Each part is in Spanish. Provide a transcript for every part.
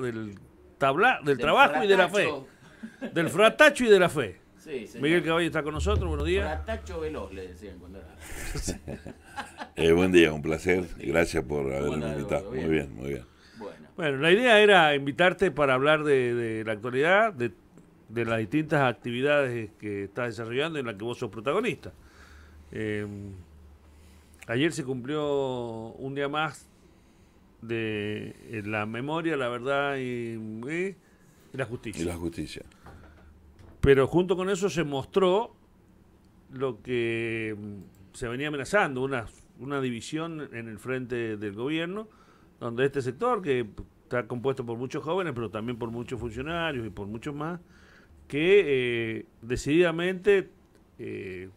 del, del, trabajo y de la fe. Del fratacho y de la fe. Miguel Caballo está con nosotros, buenos días. Fratacho Veloz, le decían cuando era. Eh, buen día, un placer. Gracias por haberme invitado. Muy bien, muy bien. Bueno. la idea era invitarte para hablar de, la actualidad, de, las distintas actividades que estás desarrollando en las que vos sos protagonista. Eh, ayer se cumplió un día más de eh, la memoria, la verdad y, la justicia. Y la justicia. Pero junto con eso se mostró lo que mm, se venía amenazando, una, una división en el frente del gobierno, donde este sector, que está compuesto por muchos jóvenes, pero también por muchos funcionarios y por muchos más, que eh, decididamente eh,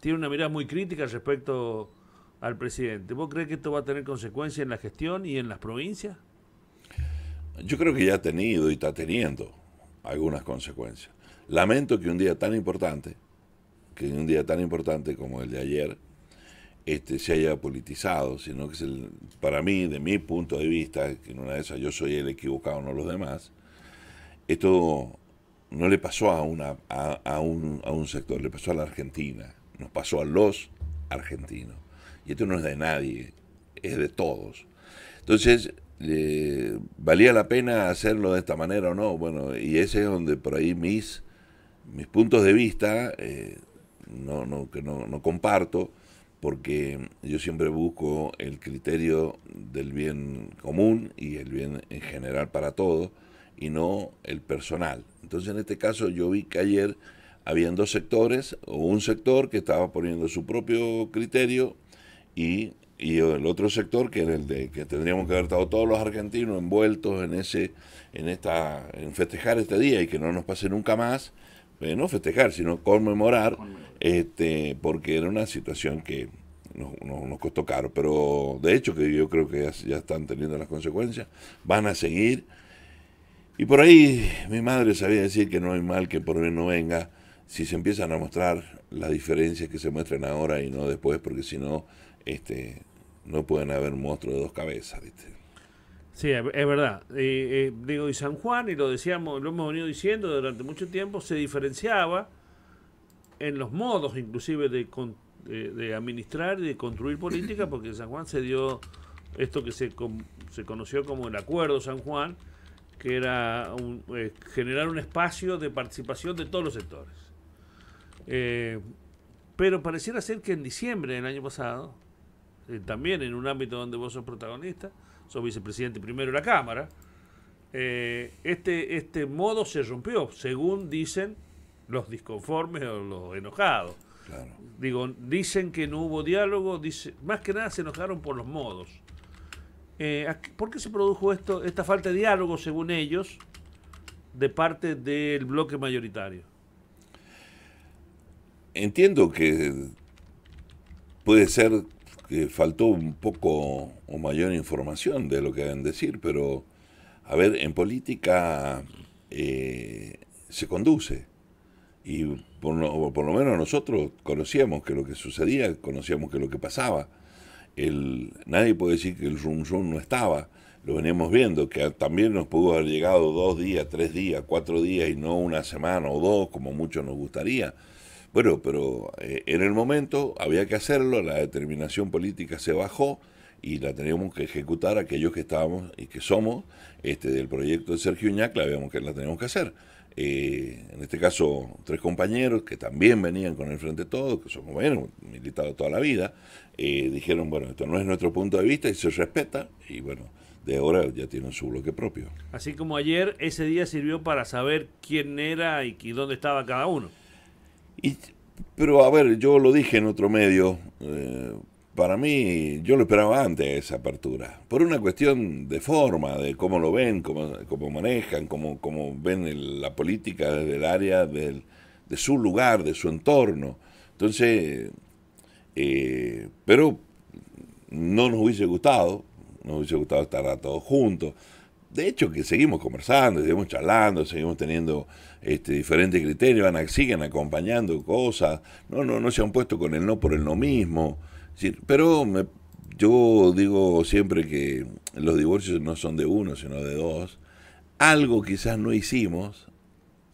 tiene una mirada muy crítica respecto al presidente. ¿Vos crees que esto va a tener consecuencias en la gestión y en las provincias? Yo creo que ya ha tenido y está teniendo algunas consecuencias. Lamento que un día tan importante, que un día tan importante como el de ayer, este, se haya politizado, sino que para mí, de mi punto de vista, que en una de esas yo soy el equivocado, no los demás, esto no le pasó a, una, un, a un sector, le pasó a la Argentina, nos pasó a los argentinos. Y esto no es de nadie, es de todos. Entonces, ¿valía la pena hacerlo de esta manera o no? Bueno, y ese es donde por ahí mis, mis puntos de vista, eh, no, no, que no, no comparto, porque yo siempre busco el criterio del bien común y el bien en general para todos, y no el personal. Entonces, en este caso, yo vi que ayer habían dos sectores, o un sector que estaba poniendo su propio criterio y, el otro sector que es el de que tendríamos que haber estado todos los argentinos envueltos en ese en esta en festejar este día y que no nos pase nunca más eh, no festejar sino conmemorar este porque era una situación que nos, nos, costó caro pero de hecho que yo creo que ya, están teniendo las consecuencias van a seguir y por ahí mi madre sabía decir que no hay mal que por bien no venga si se empiezan a mostrar las diferencias que se muestran ahora y no después, porque si no, este, no pueden haber monstruos de dos cabezas, ¿viste? Sí, es verdad. digo, y San Juan, y lo decíamos, lo hemos venido diciendo durante mucho tiempo, se diferenciaba en los modos inclusive de, administrar y de construir política, porque San Juan se dio esto que se, conoció como el Acuerdo San Juan, que era eh, generar un espacio de participación de todos los sectores. Eh, pero pareciera ser que en diciembre del año pasado, eh, también en un ámbito donde vos sos protagonista, sos vicepresidente primero de la Cámara, eh, este, este modo se rompió, según dicen los disconformes o los enojados. Digo, dicen que no hubo diálogo, más que nada se enojaron por los modos. Eh, ¿Por qué se produjo esto, esta falta de diálogo, según ellos, de parte del bloque mayoritario? Entiendo que puede ser faltó un poco o mayor información de lo que deben decir, pero a ver, en política eh, se conduce. Y por lo, menos nosotros conocíamos que lo que sucedía, conocíamos que lo que pasaba. nadie puede decir que el rum no estaba, lo veníamos viendo, que también nos pudo haber llegado dos días, tres días, cuatro días y no una semana o dos, como mucho nos gustaría. Bueno, pero eh, en el momento había que hacerlo, la determinación política se bajó y la teníamos que ejecutar aquellos que estábamos y que somos este, del proyecto de Sergio Uñac, la, que, la teníamos que hacer. Eh, en este caso, tres compañeros que también venían con el Frente Todo, que somos compañeros, militados toda la vida, eh, dijeron, bueno, esto no es nuestro punto de vista y se respeta, y bueno, de ahora ya tienen su bloque propio. Así como ayer, ese día sirvió para saber quién era y dónde estaba cada uno pero a ver, yo lo dije en otro medio, eh, para mí yo lo esperaba antes esa apertura, por una cuestión de forma, de cómo lo ven, cómo, manejan, cómo, ven la política desde el área del, de su lugar, de su entorno. Entonces, eh, pero no nos hubiese gustado, nos hubiese gustado estar a todos juntos de hecho que seguimos conversando, seguimos charlando, seguimos teniendo este, diferentes criterios, van siguen acompañando cosas, no, no, no se han puesto con el no por el no mismo. pero yo digo siempre que los divorcios no son de uno, sino de dos. Algo quizás no hicimos,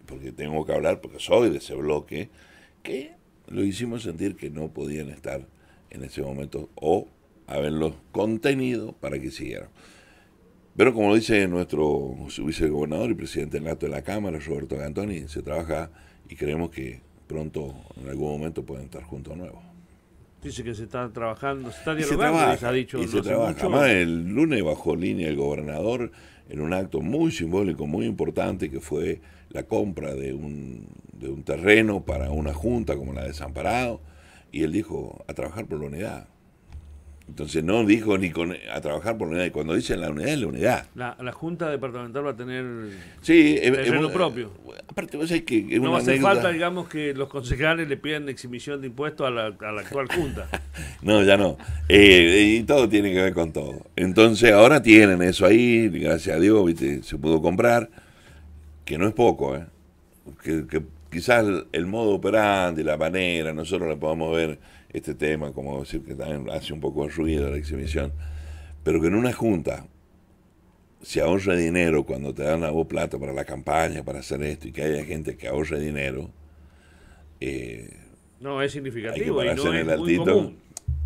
porque tengo que hablar, porque soy de ese bloque, que lo hicimos sentir que no podían estar en ese momento o haberlos contenido para que siguieran. Pero como dice nuestro vicegobernador y presidente del acto de la Cámara, Roberto Gantoni, se trabaja y creemos que pronto, en algún momento, pueden estar juntos nuevos. nuevo. Dice que se está trabajando, se está dialogando, se ha dicho. Y se trabaja. Además, el lunes bajó línea el gobernador en un acto muy simbólico, muy importante, que fue la compra de un, terreno para una junta como la de Desamparado. Y él dijo, a trabajar por la unidad. Entonces no dijo ni con, a trabajar por la unidad. Cuando dicen la unidad, es la unidad. La, Junta Departamental va a tener sí, lo propio. Aparte, No hace falta, digamos, que los concejales le pidan exhibición de impuestos a la, a la actual Junta. no, ya no. Eh, y todo tiene que ver con todo. Entonces ahora tienen eso ahí, gracias a Dios, ¿viste? se pudo comprar, que no es poco, ¿eh? que, quizás el modo operante, la manera, nosotros la podamos ver este tema, como decir que también hace un poco de ruido la exhibición, pero que en una junta se ahorra dinero cuando te dan la voz plata para la campaña, para hacer esto, y que haya gente que ahorre dinero. Eh, no es significativo. y no, es muy común.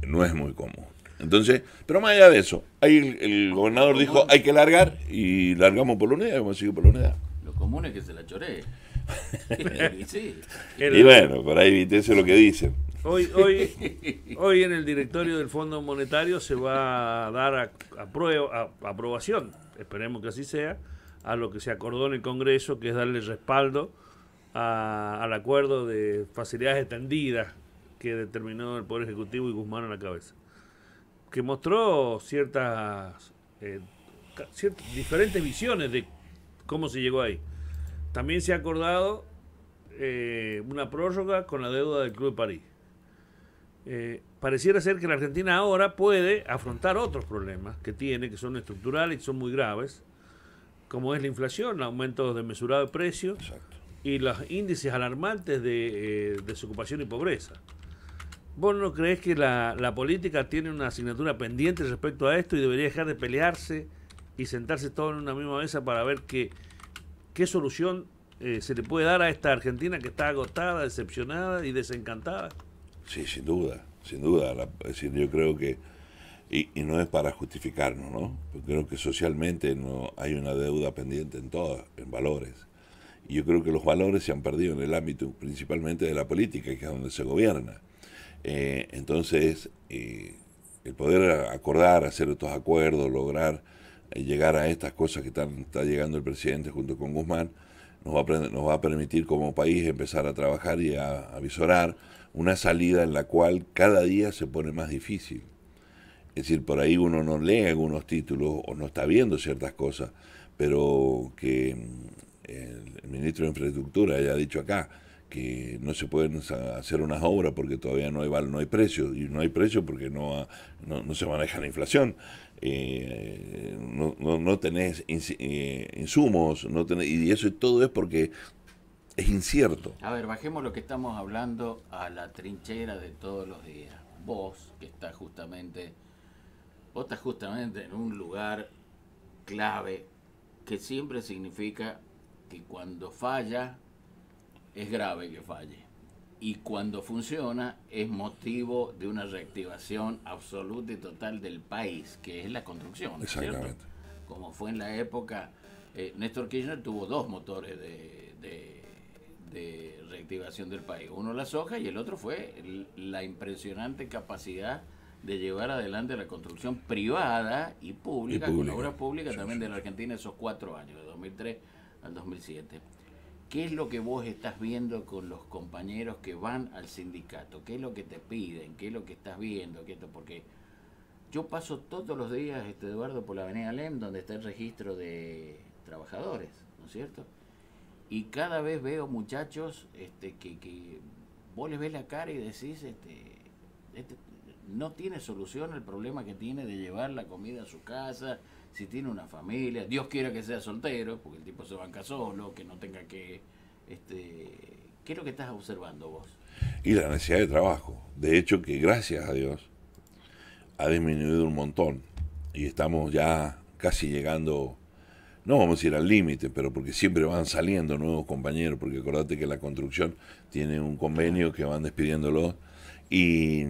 no es muy común. Entonces, pero más allá de eso, ahí el, gobernador dijo hay que largar y largamos por la unidad, como seguir por la unidad. Lo común es que se la choree. Y bueno, por ahí viste, eso es lo que dicen. Hoy, hoy, hoy en el directorio del Fondo Monetario se va a dar a, aprobación, esperemos que así sea, a lo que se acordó en el Congreso, que es darle respaldo al acuerdo de facilidades extendidas que determinó el Poder Ejecutivo y Guzmán a la cabeza, que mostró ciertas, eh, diferentes visiones de cómo se llegó ahí. También se ha acordado eh, una prórroga con la deuda del Club de París. Eh, pareciera ser que la Argentina ahora puede afrontar otros problemas que tiene, que son estructurales y son muy graves, como es la inflación, el aumento desmesurado de precios y los índices alarmantes de eh, desocupación y pobreza. ¿Vos no crees que la, política tiene una asignatura pendiente respecto a esto y debería dejar de pelearse y sentarse todos en una misma mesa para ver que, qué solución eh, se le puede dar a esta Argentina que está agotada, decepcionada y desencantada? Sí, sin duda, sin duda. es decir, yo creo que, y, no es para justificarnos, ¿no? creo que socialmente no hay una deuda pendiente en todo, en valores. Y yo creo que los valores se han perdido en el ámbito principalmente de la política, que es donde se gobierna. Eh, entonces, eh, el poder acordar, hacer estos acuerdos, lograr eh, llegar a estas cosas que está llegando el presidente junto con Guzmán, nos va, a, nos va a permitir como país empezar a trabajar y a, a visorar una salida en la cual cada día se pone más difícil. Es decir, por ahí uno no lee algunos títulos o no está viendo ciertas cosas, pero que mm, el ministro de Infraestructura haya dicho acá que no se pueden hacer unas obras porque todavía no hay, no hay precio, y no hay precio porque no, no, se maneja la inflación. Eh, no, no, tenés eh, insumos, no tenés, y eso todo es porque es incierto. A ver, bajemos lo que estamos hablando a la trinchera de todos los días. Vos, que está justamente, vos estás justamente en un lugar clave que siempre significa que cuando falla es grave que falle. Y cuando funciona es motivo de una reactivación absoluta y total del país, que es la construcción. Exactamente. Como fue en la época, eh, Néstor Kirchner tuvo dos motores de de reactivación del país. Uno la soja y el otro fue la impresionante capacidad de llevar adelante la construcción privada y pública, con obras públicas también de la Argentina esos cuatro años, de 2003 al 2007. ¿Qué es lo que vos estás viendo con los compañeros que van al sindicato? ¿Qué es lo que te piden? ¿Qué es lo que estás viendo? ¿Qué esto? Porque yo paso todos los días, este Eduardo, por la Avenida Lem, donde está el registro de trabajadores, ¿no es cierto? Y cada vez veo muchachos este, que, que vos les ves la cara y decís, este, este, no tiene solución el problema que tiene de llevar la comida a su casa, si tiene una familia, Dios quiera que sea soltero, porque el tipo se banca solo, que no tenga que... Este, ¿Qué es lo que estás observando vos? Y la necesidad de trabajo. De hecho que gracias a Dios ha disminuido un montón y estamos ya casi llegando no vamos a ir al límite, pero porque siempre van saliendo nuevos compañeros, porque acordate que la construcción tiene un convenio que van despidiéndolos. Y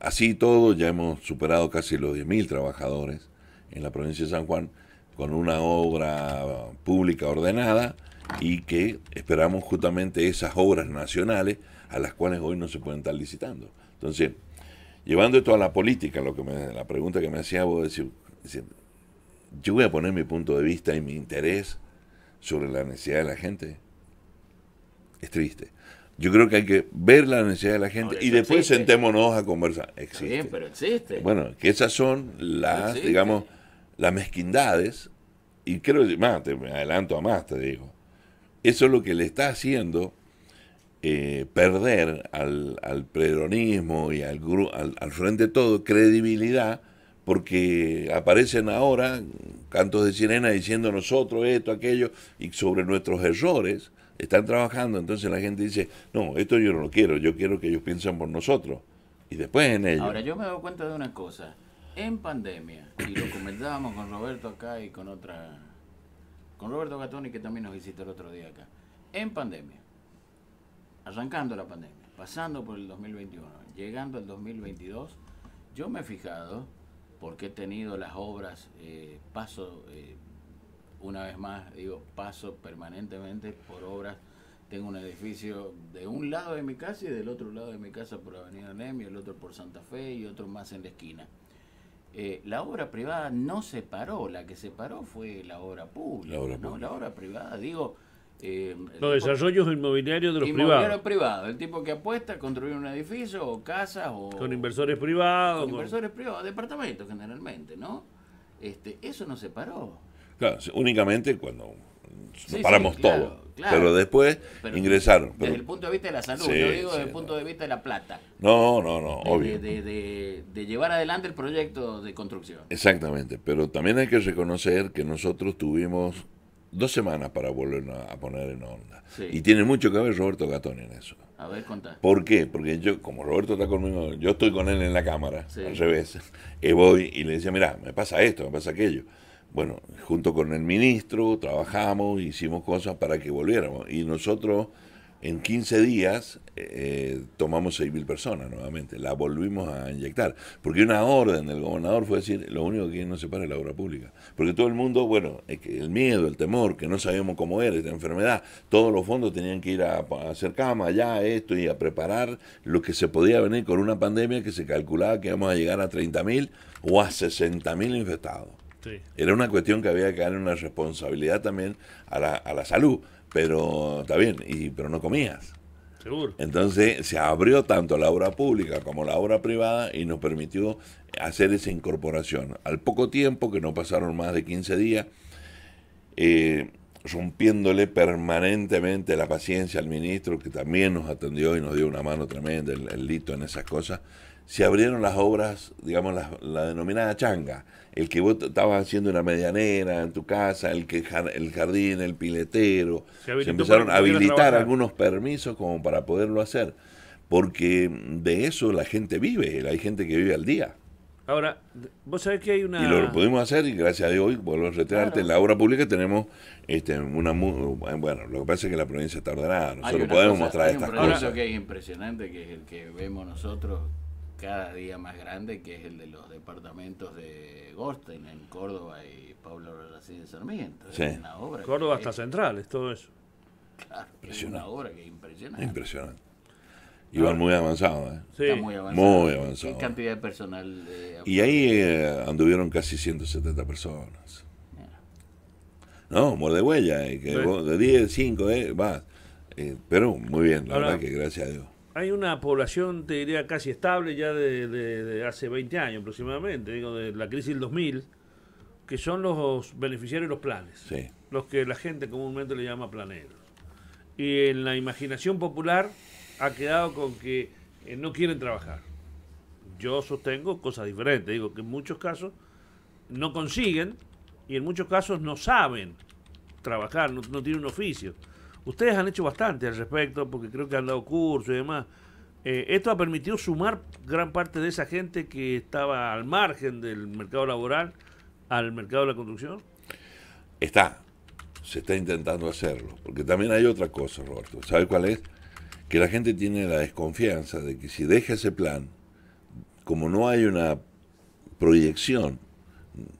así todo, ya hemos superado casi los 10.000 trabajadores en la provincia de San Juan con una obra pública ordenada y que esperamos justamente esas obras nacionales a las cuales hoy no se pueden estar licitando. Entonces, llevando esto a la política, lo que la pregunta que me hacía vos, decir, yo voy a poner mi punto de vista y mi interés sobre la necesidad de la gente. Es triste. Yo creo que hay que ver la necesidad de la gente y después sentémonos a conversar. Existe. Bueno, que esas son las, digamos, las mezquindades. Y creo que, más, te, me adelanto a más, te digo. Eso es lo que le está haciendo eh, perder al, al, peronismo y al, al, al Frente Todo credibilidad porque aparecen ahora cantos de sirena diciendo nosotros esto, aquello, y sobre nuestros errores están trabajando, entonces la gente dice, no, esto yo no lo quiero, yo quiero que ellos piensen por nosotros, y después en ellos. Ahora yo me doy cuenta de una cosa, en pandemia, y lo comentábamos con Roberto acá y con otra, con Roberto Gatoni que también nos visitó el otro día acá, en pandemia, arrancando la pandemia, pasando por el 2021, llegando al 2022, yo me he fijado porque he tenido las obras, eh, paso, eh, una vez más, digo, paso permanentemente por obras. Tengo un edificio de un lado de mi casa y del otro lado de mi casa por Avenida Nemi, el otro por Santa Fe y otro más en la esquina. Eh, la obra privada no se paró, la que se paró fue la obra pública. ¿no? La obra privada, digo, eh, los desarrollos inmobiliarios de los inmobiliario privados. privado, el tipo que apuesta a construir un edificio o casas o... Con inversores privados. Con inversores privados, departamentos generalmente, ¿no? Este, eso no se paró. únicamente cuando paramos todo. Pero después ingresaron. Desde el punto de vista de la salud, no digo desde el punto de vista de la plata. No, no, no, obvio. de, llevar adelante el proyecto de construcción. Exactamente, pero también hay que reconocer que nosotros tuvimos dos semanas para volver a poner en onda. Y tiene mucho que ver Roberto Gatón en eso. A ver, contá. ¿Por qué? Porque yo, como Roberto está conmigo, yo estoy con él en la cámara, al revés, y voy y le decía, mira, me pasa esto, me pasa aquello. Bueno, junto con el ministro trabajamos, hicimos cosas para que volviéramos. Y nosotros en 15 días eh, tomamos 6.000 personas nuevamente, la volvimos a inyectar, porque una orden del gobernador fue decir, lo único que no se es la obra pública, porque todo el mundo, bueno, el miedo, el temor, que no sabíamos cómo era esta enfermedad, todos los fondos tenían que ir a, hacer cama, ya esto, y a preparar lo que se podía venir con una pandemia que se calculaba que íbamos a llegar a 30.000 o a 60.000 infectados. Era una cuestión que había que darle una responsabilidad también a la salud pero está bien, y, pero no comías. Seguro. Entonces se abrió tanto la obra pública como la obra privada y nos permitió hacer esa incorporación. Al poco tiempo, que no pasaron más de 15 días, eh, rompiéndole permanentemente la paciencia al ministro, que también nos atendió y nos dio una mano tremenda, el, el lito en esas cosas, se abrieron las obras, digamos, la, denominada changa, el que vos estabas haciendo una medianera, en tu casa, el, que, el jardín, el piletero, se, empezaron a habilitar algunos permisos como para poderlo hacer, porque de eso la gente vive, hay gente que vive al día. Ahora, vos sabés que hay una... Y lo pudimos hacer y gracias a Dios hoy, vuelvo a retirarte en la obra pública tenemos este, una... Bueno, lo que pasa es que la provincia está ordenada nosotros podemos mostrar hay un cosas. que es impresionante, que es el que vemos nosotros cada día más grande, que es el de los departamentos de Gosten en Córdoba y Pablo de Sarmiento. Sí. obra Córdoba hasta Central, es todo eso. Claro, impresionante. Impresionante. Y van muy avanzados, ¿eh? Sí. muy avanzado. Muy avanzado. cantidad de personal? Eh, y ahí eh, anduvieron casi 170 personas. no, No, muerde huella, eh, de 10, 5, va. pero muy bien, la verdad que gracias a Dios hay una población, te diría, casi estable ya de, hace 20 años aproximadamente, digo, de la crisis del 2000, que son los beneficiarios de los planes, los que la gente comúnmente le llama planeros. Y en la imaginación popular ha quedado con que eh, no quieren trabajar. Yo sostengo cosas diferentes, digo que en muchos casos no consiguen y en muchos casos no saben trabajar, no, no tienen un oficio. Ustedes han hecho bastante al respecto, porque creo que han dado curso y demás. Eh, esto ha permitido sumar gran parte de esa gente que estaba al margen del mercado laboral al mercado de la construcción. Está, se está intentando hacerlo, porque también hay otra cosa, Roberto. ¿Sabe cuál es? Que la gente tiene la desconfianza de que si deja ese plan, como no hay una proyección,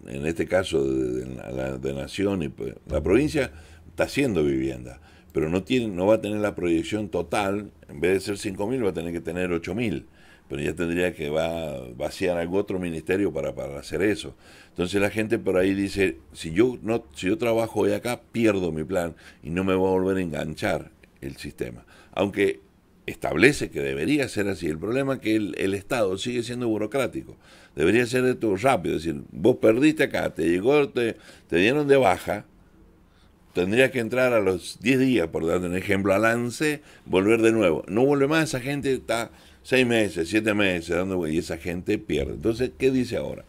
en este caso de, la, de Nación y pues, la provincia, está haciendo vivienda pero no, tiene, no va a tener la proyección total, en vez de ser 5.000 va a tener que tener 8.000, pero ya tendría que va, vaciar algún otro ministerio para, para, hacer eso. Entonces la gente por ahí dice, si yo, no, si yo trabajo hoy acá, pierdo mi plan y no me va a volver a enganchar el sistema. Aunque establece que debería ser así. El problema es que el, Estado sigue siendo burocrático. Debería ser esto rápido, es decir, vos perdiste acá, te llegó, te, te dieron de baja, tendría que entrar a los 10 días, por dar un ejemplo, a Lance, volver de nuevo. No vuelve más, esa gente está 6 meses, 7 meses, dando y esa gente pierde. Entonces, ¿qué dice ahora?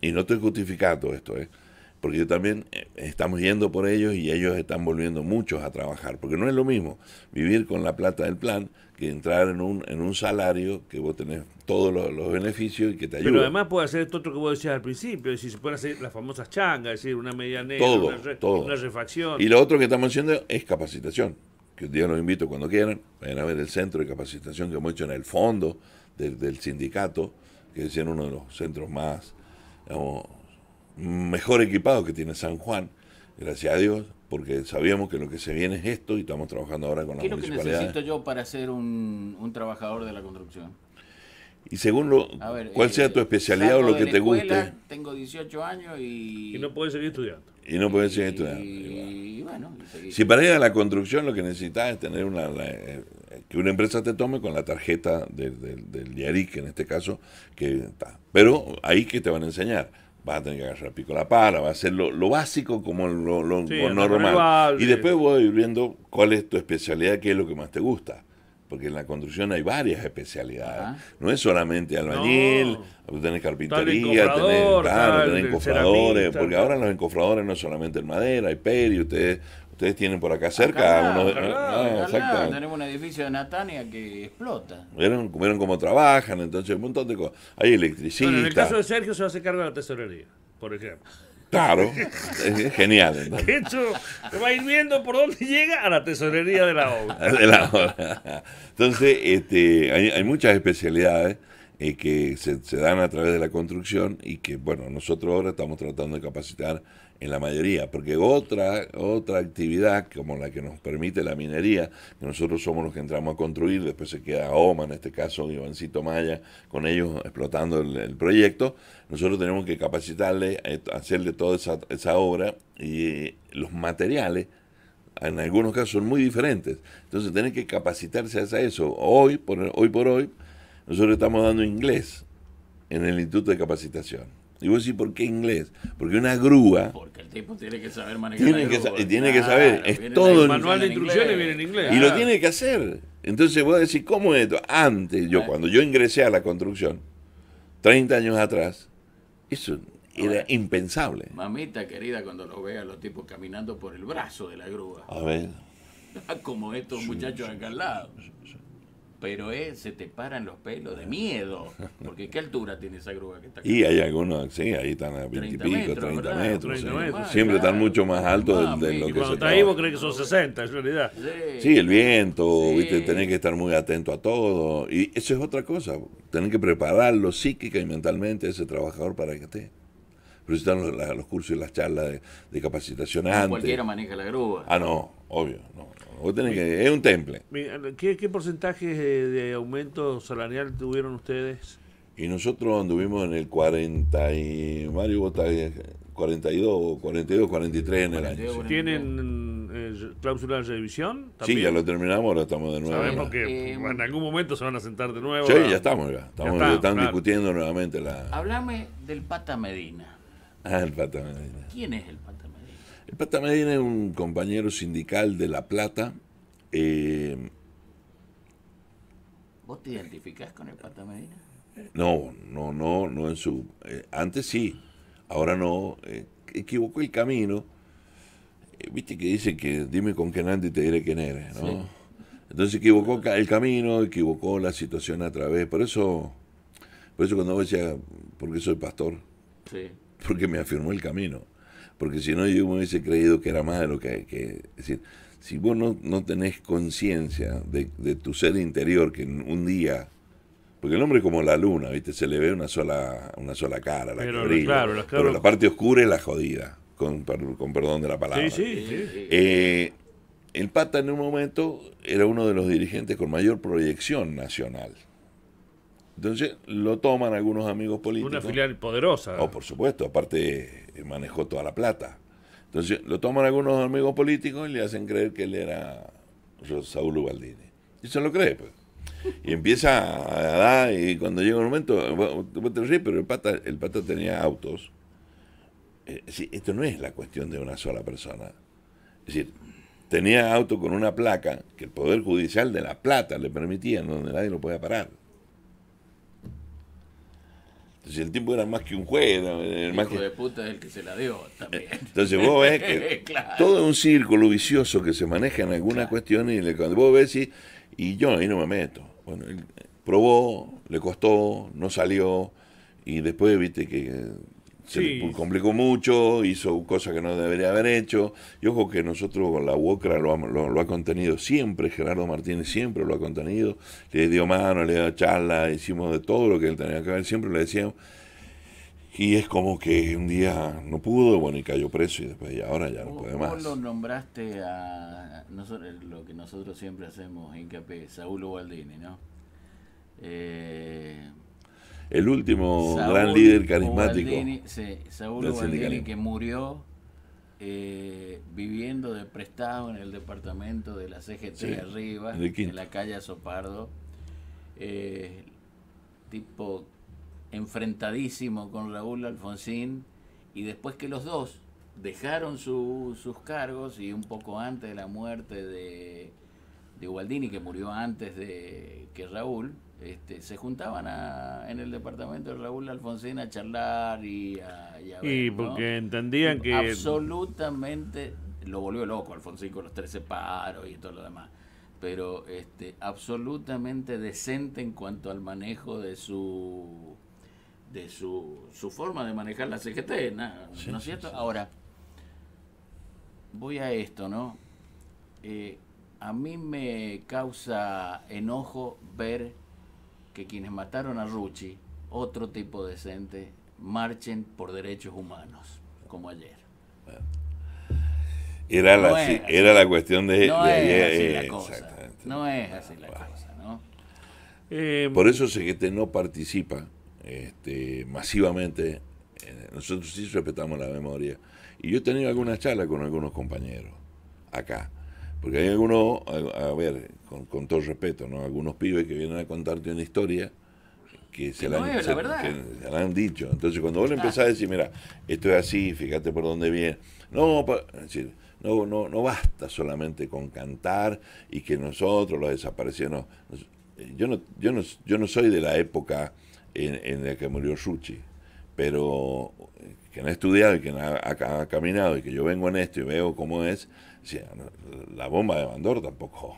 Y no estoy justificando esto, ¿eh? porque yo también eh, estamos yendo por ellos y ellos están volviendo muchos a trabajar, porque no es lo mismo vivir con la plata del plan entrar en un, en un salario que vos tenés todos los, beneficios y que te ayude Pero además puede hacer esto otro que vos decías al principio, es si se pueden hacer las famosas changas, es decir, una media negra, una, refacción. Y lo otro que estamos haciendo es capacitación, que un día los invito cuando quieran, vayan a ver el centro de capacitación que hemos hecho en el fondo del, sindicato, que es uno de los centros más, digamos, mejor equipados que tiene San Juan, gracias a Dios, porque sabíamos que lo que se viene es esto y estamos trabajando ahora con la ¿Qué es lo que necesito yo para ser un, trabajador de la construcción? Y según lo, cuál sea eh, tu especialidad o lo que te escuela, guste. Tengo 18 años y... Y no puedes seguir estudiando. Y no puedes seguir estudiando. Y, bueno, si para ir a la construcción lo que necesitas es tener una... Eh, que una empresa te tome con la tarjeta del, del, en este caso, que está. Pero ahí que te van a enseñar vas a tener que agarrar pico la pala, va a ser lo, básico como lo, normal. Y después voy viendo cuál es tu especialidad, qué es lo que más te gusta. Porque en la construcción hay varias especialidades. No es solamente albañil, tú tenés carpintería, tenés, claro, tenés encofradores. Porque ahora los encofradores no es solamente en madera, hay peri, ustedes Ustedes tienen por acá cerca tenemos un edificio de Natania que explota. Vieron, cómo trabajan, entonces un montón de cosas. Hay electricidad. en el caso de Sergio se hace cargo de la tesorería, por ejemplo. Claro, es genial. De hecho, te va a ir viendo por dónde llega a la tesorería de la obra. Entonces, este, hay, muchas especialidades eh, que se, se dan a través de la construcción y que, bueno, nosotros ahora estamos tratando de capacitar en la mayoría, porque otra, otra actividad como la que nos permite la minería, que nosotros somos los que entramos a construir, después se queda OMA, en este caso Ivancito Maya, con ellos explotando el, proyecto, nosotros tenemos que capacitarle, eh, hacerle toda esa, esa obra y los materiales en algunos casos son muy diferentes. Entonces tienen que capacitarse a eso. Hoy por, hoy por hoy, nosotros estamos dando inglés en el Instituto de Capacitación. Y vos decís, ¿por qué inglés? Porque una grúa. Porque el tipo tiene que saber manejar. Tiene, grúa, tiene que saber. Es todo el manual de instrucciones viene en inglés. Y lo tiene que hacer. Entonces voy a decir ¿cómo es esto? Antes, yo eh. cuando yo ingresé a la construcción, 30 años atrás, eso era impensable. Mamita querida, cuando lo vea los tipos caminando por el brazo de la grúa. A ver. Como estos muchachos acá al lado pero eh, se te paran los pelos de miedo. Porque ¿qué altura tiene esa grúa que está aquí? Y hay algunos, sí, ahí están a 20 y pico, 30 metros. Siempre están mucho más altos de, ah, lo que cuando se está ahí vos que son 60, en realidad. Sí, el viento, viste, tenés que estar muy atento a todo. Y eso es otra cosa. Tenés que prepararlo psíquica y mentalmente a ese trabajador para que esté pero están los, cursos y las charlas de, capacitación antes. Cualquiera maneja la grúa. Ah, no, obvio, no que, es un temple. ¿Qué, porcentaje de, aumento salarial tuvieron ustedes? Y nosotros anduvimos en el 40 y... Mario, vos 42, 42, 43 en el año. ¿Tienen eh, cláusula de revisión? Sí, ya lo terminamos, ahora estamos de nuevo. Sabemos que eh, en algún momento se van a sentar de nuevo. Sí, ya estamos, ya. estamos están discutiendo nuevamente la... Háblame del Pata Medina. Ah, el Pata Medina. ¿Quién es el el Pata Medina es un compañero sindical de La Plata. Eh, ¿Vos te identificás con el Pata Medina? No, no, no, no en su... Eh, antes sí, ahora no. Eh, equivocó el camino. Viste que dice que dime con qué nante te diré quién eres, Entonces equivocó el camino, equivocó la situación a través. Por eso, por eso cuando decía, ¿por qué soy pastor? Sí. Porque me afirmó el camino porque si no yo me hubiese creído que era más de lo que... que es decir, si vos no, no tenés conciencia de, tu ser interior, que un día... Porque el hombre es como la luna, ¿viste? Se le ve una sola, una sola cara, la pero, pero la parte oscura es la jodida, con, perdón de la palabra. Sí, sí, sí. Eh, el Pata en un momento era uno de los dirigentes con mayor proyección nacional. Entonces lo toman algunos amigos políticos. Una filial poderosa. Oh, por supuesto, aparte eh, manejó toda la plata. Entonces lo toman algunos amigos políticos y le hacen creer que él era Saúl Ubaldini. Y se lo cree, pues. Y empieza a dar, y cuando llega un momento, te pero el pata, el pata tenía autos. Eh, sí, esto no es la cuestión de una sola persona. Es decir, tenía auto con una placa que el Poder Judicial de La Plata le permitía, donde nadie lo podía parar. Entonces el tiempo era más que un juez. El hijo de puta es el que se la dio también. Eh, entonces vos ves que todo es un círculo vicioso que se maneja en algunas cuestiones y le, vos ves y, y yo ahí no me meto. Bueno, él probó, le costó, no salió y después viste que se complicó mucho, hizo cosas que no debería haber hecho. Y ojo que nosotros con la UOCRA lo ha, contenido siempre, Gerardo Martínez siempre lo ha contenido. Le dio mano, le dio charla, hicimos de todo lo que él tenía que ver siempre le decíamos. Y es como que un día no pudo, bueno, y cayó preso y después ya ahora ya no puede más. Vos lo nombraste a lo que nosotros siempre hacemos hincapié, Saúl Ubaldini, ¿no? Eh, el último gran líder carismático. Saúl Ubaldini, que murió eh, viviendo de prestado en el departamento de la CGT de arriba, en, la calle Sopardo. Eh, tipo enfrentadísimo con Raúl Alfonsín y después que los dos dejaron sus cargos y un poco antes de la muerte de, de que murió antes de que Raúl, este, se juntaban en el departamento de Raúl Alfonsín a charlar y a... Y, y porque entendían que... Absolutamente, lo volvió loco Alfonsín con los 13 paros y todo lo demás, pero este, absolutamente decente en cuanto al manejo de su de su, su forma de manejar la CGT, ¿no, es cierto? Ahora, voy a esto, ¿no? Eh, a mí me causa enojo ver que quienes mataron a Rucci, otro tipo decente, marchen por derechos humanos, como ayer. Era, la, era la cuestión de, no es eh, No es así la ah, cosa, ¿no? Eh, por eso usted no participa este, masivamente. Eh, nosotros sí respetamos la memoria. Y yo he tenido algunas charlas con algunos compañeros acá. Porque hay algunos, a, ver, con, todo respeto, ¿no? Algunos pibes que vienen a contarte una historia que, se, la han, dicho. Entonces, cuando vos le empezás a decir, mira, esto es así, fíjate por dónde viene. No, decir, no, no, no basta solamente con cantar y que nosotros los desaparecieron. Eh, yo no, yo no, yo no soy de la época en, la que murió Rucci, pero eh, que no ha estudiado y que no ha, caminado y que yo vengo en esto y veo cómo es, la bomba de Bandor tampoco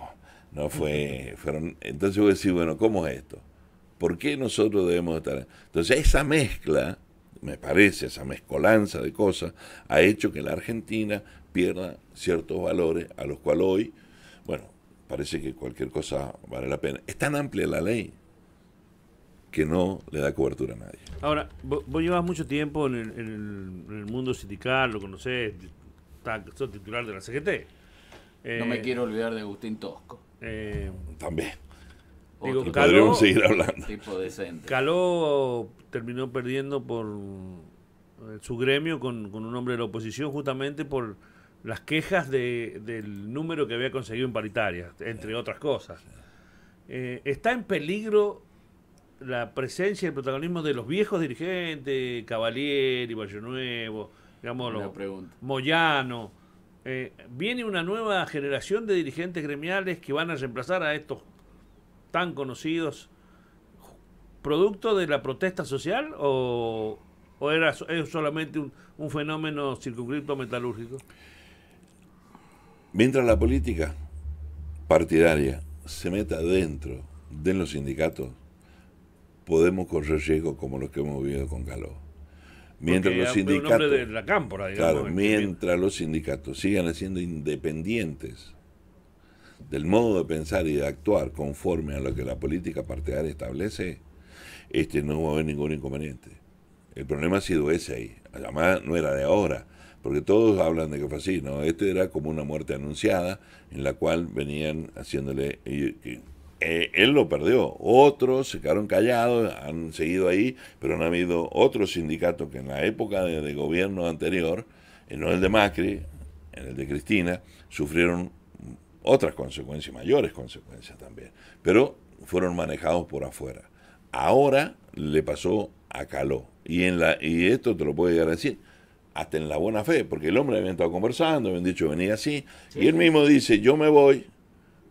no fue entonces voy a decir bueno cómo es esto por qué nosotros debemos estar entonces esa mezcla me parece esa mezcolanza de cosas ha hecho que la Argentina pierda ciertos valores a los cuales hoy bueno parece que cualquier cosa vale la pena es tan amplia la ley que no le da cobertura a nadie. Ahora, vos, vos llevas mucho tiempo en el, en el mundo sindical, lo conocés, titular de la CGT. no me eh, quiero olvidar de Agustín Tosco. Eh, También. Caló, podríamos seguir hablando. Caló terminó perdiendo por eh, su gremio con, un hombre de la oposición justamente por las quejas del número que había conseguido en paritaria, entre otras cosas. ¿Está en peligro la presencia y el protagonismo de los viejos dirigentes, Cavalieri, Valle Nuevo, Moyano. Eh, viene una nueva generación de dirigentes gremiales que van a reemplazar a estos tan conocidos. ¿Producto de la protesta social o, era, es solamente un, fenómeno circunscripto metalúrgico? Mientras la política partidaria se meta dentro de los sindicatos, podemos correr riesgos como los que hemos vivido con Caló. Mientras los sindicatos, mientras los sindicatos sigan siendo independientes del modo de pensar y de actuar conforme a lo que la política partidaria establece, este no va a haber ningún inconveniente. El problema ha sido ese ahí. Además, no era de ahora, porque todos hablan de que fue así, ¿no? Este era como una muerte anunciada en la cual venían haciéndole... Eh, él lo perdió. Otros se quedaron callados, han seguido ahí, pero han habido otros sindicatos que en la época de, gobierno anterior, en eh, no el de Macri, en el de Cristina, sufrieron otras consecuencias, mayores consecuencias también, pero fueron manejados por afuera. Ahora le pasó a Caló, y, en la, y esto te lo puedo llegar a decir, hasta en la buena fe, porque el hombre había estado conversando, habían dicho venía así, y él mismo dice, yo me voy,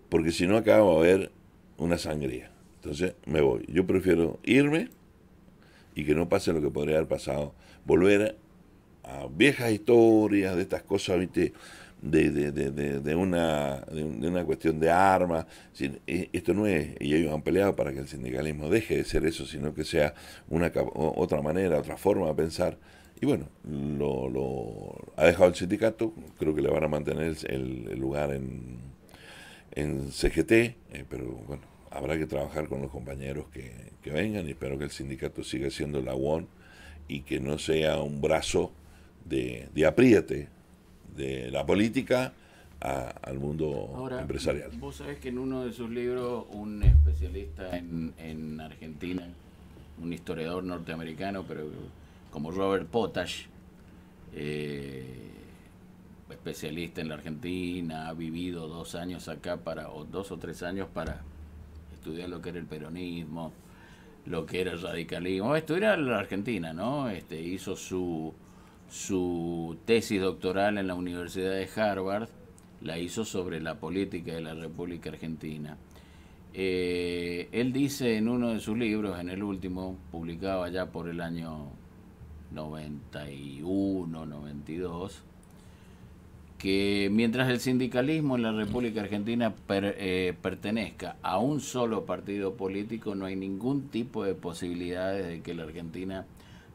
porque si no acabo a ver una sangría. Entonces me voy. Yo prefiero irme y que no pase lo que podría haber pasado. Volver a viejas historias de estas cosas, ¿viste? De, de, de, de, una, de, una cuestión de armas. E, esto no es, y ellos han peleado para que el sindicalismo deje de ser eso, sino que sea una otra manera, otra forma de pensar. Y bueno, lo, ha dejado el sindicato, creo que le van a mantener el lugar en, en CGT, eh, pero bueno, habrá que trabajar con los compañeros que, vengan y espero que el sindicato siga siendo la UON y que no sea un brazo de, de apriete de la política al mundo empresarial. Vos sabés que en uno de sus libros un especialista en, Argentina, un historiador norteamericano, pero como Robert Potash, eh, especialista en la Argentina, ha vivido dos años acá para, o dos o tres años para estudiar lo que era el peronismo, lo que era el radicalismo, estudiar la Argentina, ¿no? Este, hizo su, su tesis doctoral en la Universidad de Harvard, la hizo sobre la política de la República Argentina. Eh, él dice en uno de sus libros, en el último, publicado ya por el año 91, 92, que mientras el sindicalismo en la República Argentina eh, pertenezca a un solo partido político, no hay ningún tipo de posibilidades de que la Argentina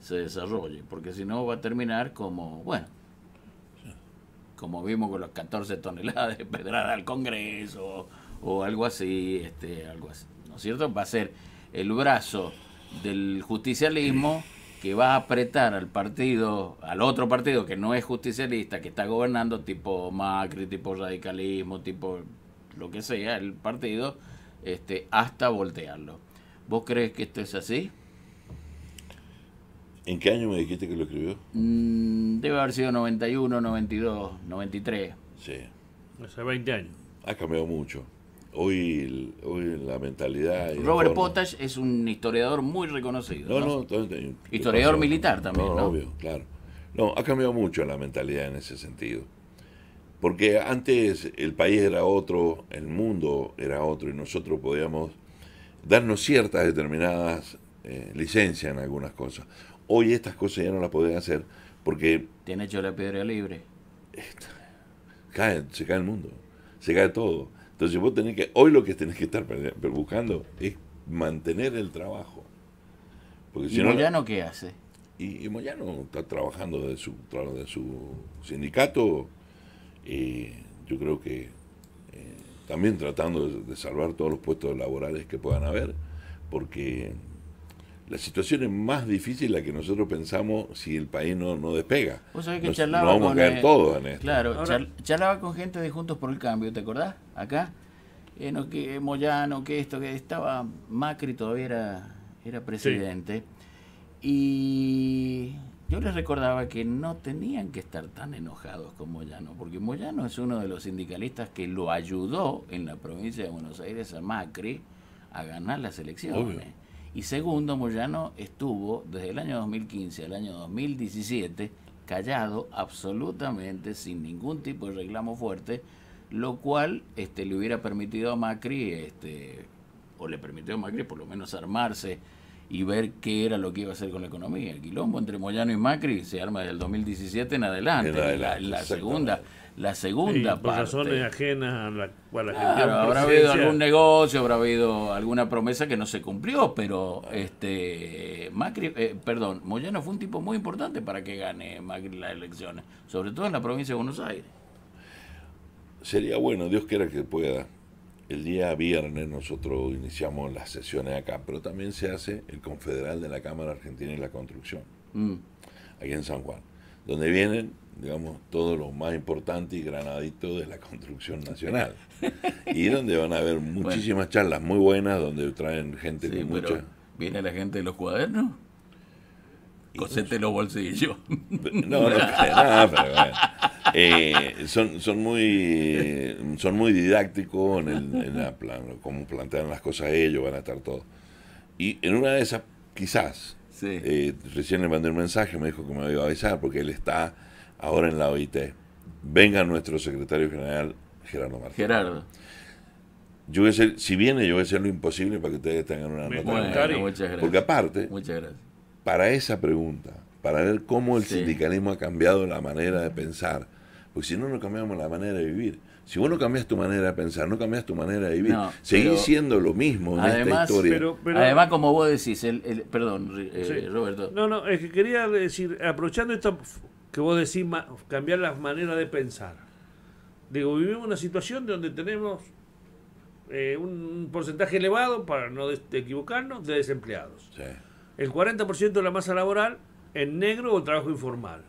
se desarrolle, porque si no va a terminar como, bueno, como vimos con las 14 toneladas de pedrada al Congreso o algo así, este, algo así, ¿no es cierto? Va a ser el brazo del justicialismo que va a apretar al partido, al otro partido que no es justicialista, que está gobernando, tipo Macri, tipo radicalismo, tipo lo que sea, el partido, este, hasta voltearlo. ¿Vos crees que esto es así? ¿En qué año me dijiste que lo escribió? Mm, debe haber sido 91, 92, 93. Sí. Hace 20 años. Ha cambiado mucho hoy, hoy la mentalidad. Robert Potash es un historiador muy reconocido. historiador militar también. obvio, claro. No, ha cambiado mucho la mentalidad en ese sentido. Porque antes el país era otro, el mundo era otro y nosotros podíamos darnos ciertas determinadas eh, licencias en algunas cosas. Hoy estas cosas ya no las pueden hacer porque... Tiene hecho la piedra libre. se cae el mundo, se cae todo entonces vos tenés que, hoy lo que tenés que estar buscando es mantener el trabajo. ¿Y si Moyano qué hace? Y, Moyano está trabajando de su, de su sindicato, eh, yo creo que eh, también tratando de, salvar todos los puestos laborales que puedan haber, porque la situación es más difícil la que nosotros pensamos si el país no, despega. Vos sabés que con Claro, charlaba con gente de Juntos por el Cambio, ¿te acordás? Acá, eh, que Moyano, que esto, que estaba Macri todavía era, era presidente. Y yo les recordaba que no tenían que estar tan enojados con Moyano, porque Moyano es uno de los sindicalistas que lo ayudó en la provincia de Buenos Aires a Macri a ganar las elecciones. Y segundo, Moyano estuvo desde el año 2015 al año 2017 callado absolutamente, sin ningún tipo de reclamo fuerte, lo cual este, le hubiera permitido a Macri, este, o le permitió a Macri por lo menos armarse y ver qué era lo que iba a hacer con la economía. El quilombo entre Moyano y Macri se arma desde el 2017 en adelante. la, segunda la segunda por razones ajenas a la, la habrá habido algún negocio, habrá habido alguna promesa que no se cumplió, pero este Macri, eh, perdón, Moyano fue un tipo muy importante para que gane Macri las elecciones, sobre todo en la provincia de Buenos Aires. Sería bueno, Dios quiera que pueda el día viernes nosotros iniciamos las sesiones acá, pero también se hace el confederal de la Cámara Argentina y la Construcción, mm. aquí en San Juan, donde vienen, digamos, todos los más importantes y granaditos de la construcción nacional. y donde van a haber muchísimas charlas muy buenas, donde traen gente de con mucha... ¿Viene la gente de los cuadernos? Cosete los bolsillos. No, no nada, pero bueno. Eh, son, son, muy, son muy didácticos en, la cómo plantean las cosas ellos, van a estar todos. Y en una de esas, quizás, eh, recién le mandé un mensaje, me dijo que me iba a avisar, porque él está ahora en la OIT. Venga nuestro secretario general, Gerardo Martínez. Gerardo. Yo voy si viene, yo voy a hacer lo imposible para que ustedes tengan una nota. muchas Porque aparte, muchas gracias para esa pregunta, para ver cómo el sindicalismo ha cambiado la manera de pensar. Porque si no, no cambiamos la manera de vivir. Si vos no cambias tu manera de pensar, no cambias tu manera de vivir, seguís siendo lo mismo en además, esta historia. además, como vos decís, el, perdón, eh, Roberto. No, no, es que quería decir, aprovechando esto que vos decís, cambiar la manera de pensar. Digo, vivimos una situación donde tenemos eh, un porcentaje elevado, para no equivocarnos, de desempleados. Sí el 40% de la masa laboral en negro o trabajo informal.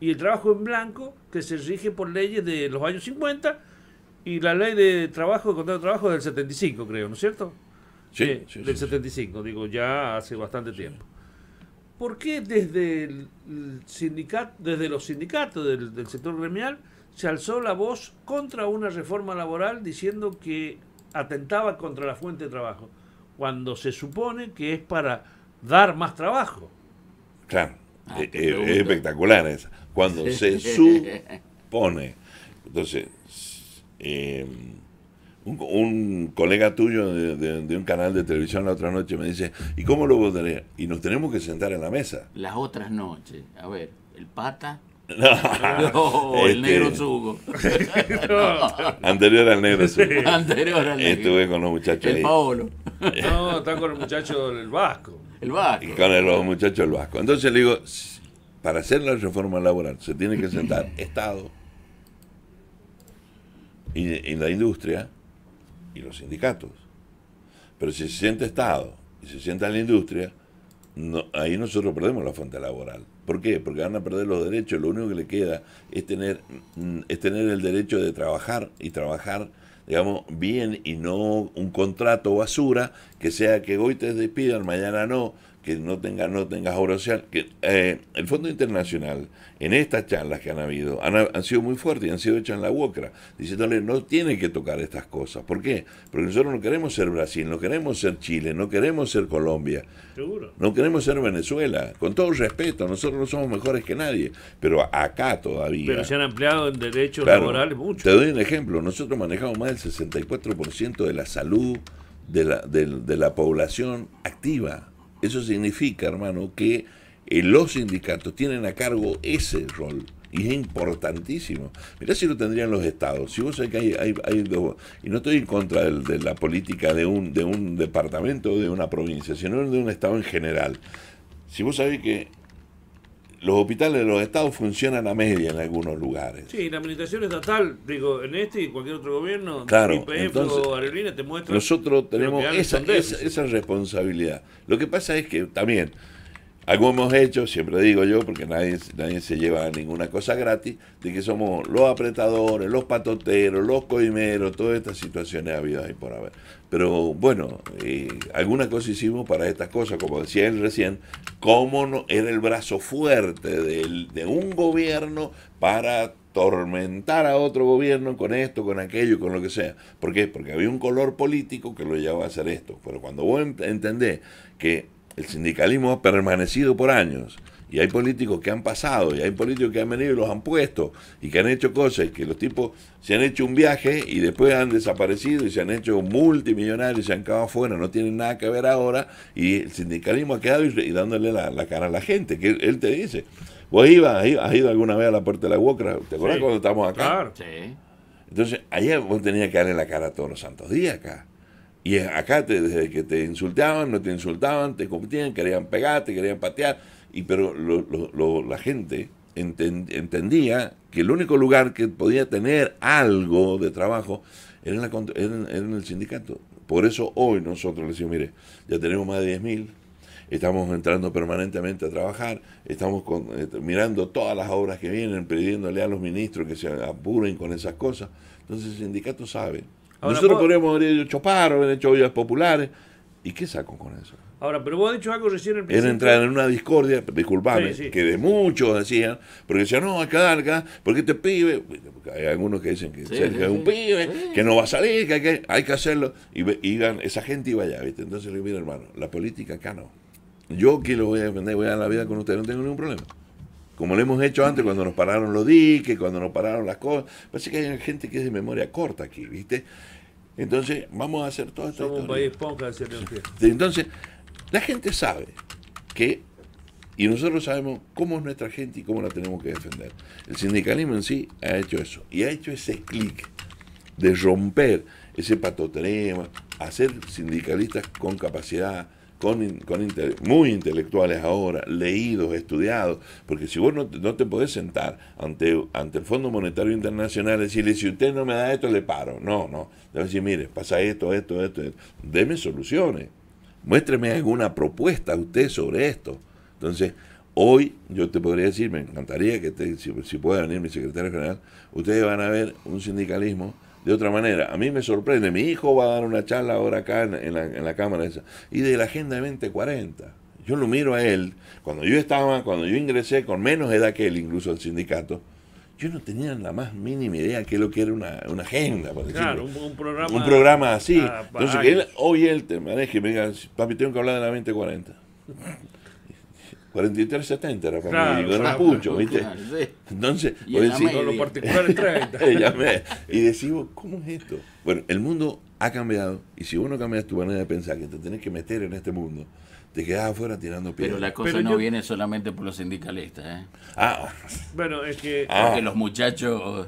Y el trabajo en blanco, que se rige por leyes de los años 50 y la ley de trabajo, de contrato de trabajo del 75, creo, ¿no es cierto? Sí. Eh, del 75, digo, ya hace bastante tiempo. ¿Por qué desde, el sindicato, desde los sindicatos del, del sector gremial se alzó la voz contra una reforma laboral diciendo que atentaba contra la fuente de trabajo, cuando se supone que es para dar más trabajo. Claro, ah, eh, eh, es espectacular esa. Cuando se supone. Entonces, em, un, colega tuyo de, un canal de televisión la otra noche me dice, ¿y cómo lo votaría? Y nos tenemos que sentar en la mesa. Las otras noches, a ver, el pata. No, el este, negro sugo. Anterior al negro sugo. Anterior al negro. Estuve con los muchachos el ahí. Paolo. No, está con los muchachos del Vasco. El vasco. Y con los muchachos el vasco. Entonces le digo, para hacer la reforma laboral se tiene que sentar Estado y, la industria y los sindicatos. Pero si se siente Estado y se sienta la industria, ahí nosotros perdemos la fuente laboral. ¿Por qué? Porque van a perder los derechos. Lo único que le queda es tener, es tener el derecho de trabajar y trabajar digamos, bien y no un contrato basura que sea que hoy te despidan, mañana no, que no tengas no tengas obra social. Que, eh, el Fondo Internacional, en estas charlas que han habido, han, sido muy fuertes y han sido hechas en la UOCRA, diciéndole no tiene que tocar estas cosas. ¿Por qué? Porque nosotros no queremos ser Brasil, no queremos ser Chile, no queremos ser Colombia, no queremos ser Venezuela. Con todo respeto, nosotros no somos mejores que nadie, pero acá todavía. Pero se han ampliado en derechos laborales mucho. Te doy un ejemplo, nosotros manejamos más del 64% de la salud de la, de la población activa eso significa, hermano, que eh, los sindicatos tienen a cargo ese rol. Y es importantísimo. Mirá si lo tendrían los estados. Si vos sabés que hay, dos, y no estoy en contra de, la política de un, de un departamento o de una provincia, sino de un estado en general. Si vos sabés que los hospitales de los estados funcionan a media en algunos lugares. Sí, la administración estatal, digo, en este y cualquier otro gobierno, claro, o te muestran. Nosotros tenemos esa, esa, responsabilidad. Lo que pasa es que también algo hemos hecho, siempre digo yo, porque nadie, nadie se lleva ninguna cosa gratis, de que somos los apretadores, los patoteros, los coimeros, todas estas situaciones habidas y por haber. Pero bueno, eh, alguna cosa hicimos para estas cosas, como decía él recién, cómo no, era el brazo fuerte de, de un gobierno para tormentar a otro gobierno con esto, con aquello, con lo que sea. ¿Por qué? Porque había un color político que lo llevaba a hacer esto. Pero cuando vos entendés que el sindicalismo ha permanecido por años y hay políticos que han pasado y hay políticos que han venido y los han puesto y que han hecho cosas y que los tipos se han hecho un viaje y después han desaparecido y se han hecho multimillonarios y se han quedado afuera, no tienen nada que ver ahora y el sindicalismo ha quedado y, dándole la, cara a la gente, que él, te dice, vos ibas, has ido alguna vez a la puerta de la UOCRA, ¿te acuerdas cuando estamos acá? Sí. Entonces, ahí vos tenías que darle la cara a todos los santos días acá. Y acá, desde que te insultaban, no te insultaban, te competían, querían pegar, te querían patear. Y, pero la gente entendía que el único lugar que podía tener algo de trabajo era en, el sindicato. Por eso hoy nosotros le decimos, mire, ya tenemos más de 10.000, estamos entrando permanentemente a trabajar, estamos eh, mirando todas las obras que vienen, pidiéndole a los ministros que se apuren con esas cosas. Entonces el sindicato sabe nosotros podríamos haber hecho paro, haber hecho ollas populares. ¿Y qué saco con eso? Ahora, pero vos has dicho algo recién en entrar en una discordia, disculpame, que de muchos decían, porque decían, no, que dar acá, porque este pibe, hay algunos que dicen que es un pibe, que no va a salir, que hay que, hacerlo, y, esa gente iba allá, ¿viste? Entonces le digo, hermano, la política acá no. Yo que lo voy a defender, voy a dar la vida con ustedes, no tengo ningún problema como lo hemos hecho antes cuando nos pararon los diques, cuando nos pararon las cosas. Parece que hay gente que es de memoria corta aquí, ¿viste? Entonces, vamos a hacer todo esto. Somos un país Entonces, la gente sabe que, y nosotros sabemos cómo es nuestra gente y cómo la tenemos que defender. El sindicalismo en sí ha hecho eso, y ha hecho ese clic de romper ese patotrema, hacer sindicalistas con capacidad, con, muy intelectuales ahora, leídos, estudiados, porque si vos no, te podés sentar ante, ante el Fondo Monetario Internacional y decirle, si usted no me da esto, le paro. No, no. Debe decir, mire, pasa esto, esto, esto, esto. Deme soluciones. Muéstreme alguna propuesta a usted sobre esto. Entonces, hoy yo te podría decir, me encantaría que si, si puede venir mi secretario general, ustedes van a ver un sindicalismo de otra manera. A mí me sorprende, mi hijo va a dar una charla ahora acá en la, cámara esa, y de la Agenda 2040. Yo lo miro a él, cuando yo estaba, cuando yo ingresé con menos edad que él, incluso al sindicato, yo no tenía la más mínima idea de qué lo que era una, agenda, por claro, un, programa, un programa así. Entonces, hoy él te maneje y me diga, papi, tengo que hablar de la 2040. 4370 era para mí, y un Pucho, ¿viste? Entonces, y lo particular 30. y decimos, ¿cómo es esto? Bueno, el mundo ha cambiado, y si uno cambia tu manera de pensar, que te tenés que meter en este mundo, te quedas afuera tirando piedras. Pero la cosa no viene solamente por los sindicalistas, ¿eh? Ah, bueno, es que... Ah. los muchachos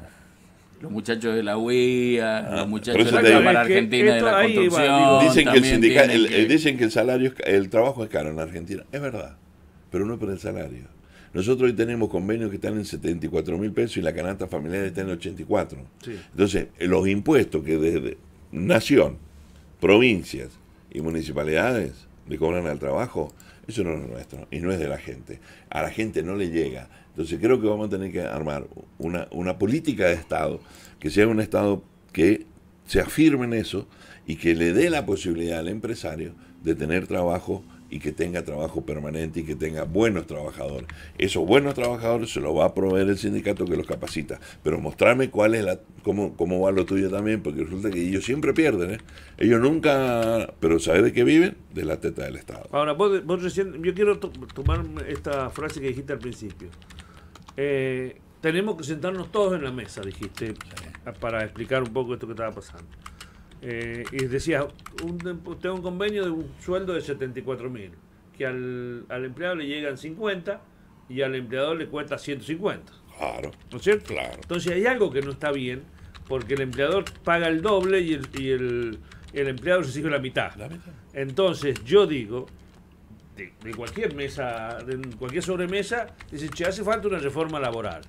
los muchachos de la UIA, ah, los muchachos de la Cámara Argentina de la Construcción. dicen, que el el, eh, dicen que el salario, el trabajo es caro en la Argentina. Es verdad pero no para el salario. Nosotros hoy tenemos convenios que están en 74 mil pesos y la canasta familiar está en 84. Entonces, eh, los impuestos que desde nación, provincias y municipalidades le cobran al trabajo, eso no es nuestro y no es de la gente. A la gente no le llega. Entonces, creo que vamos a tener que armar una, una política de Estado, que sea un Estado que se afirme en eso y que le dé la posibilidad al empresario de tener trabajo y que tenga trabajo permanente y que tenga buenos trabajadores. Esos buenos trabajadores se los va a proveer el sindicato que los capacita. Pero mostrarme cuál es la, cómo, cómo va lo tuyo también, porque resulta que ellos siempre pierden, ¿eh? Ellos nunca, pero ¿sabes de qué viven? De la teta del Estado. Ahora, vos, recién, yo quiero tomar esta frase que dijiste al principio. Eh, tenemos que sentarnos todos en la mesa, dijiste, para explicar un poco esto que estaba pasando. Eh, y decía, un, tengo un convenio de un sueldo de 74 mil, que al, empleado le llegan 50 y al empleador le cuesta 150. Claro. ¿No es cierto? Claro. Entonces hay algo que no está bien, porque el empleador paga el doble y el, y el, empleado recibe la mitad. la mitad. Entonces yo digo, de, cualquier mesa, de cualquier sobremesa, dice, hace falta una reforma laboral.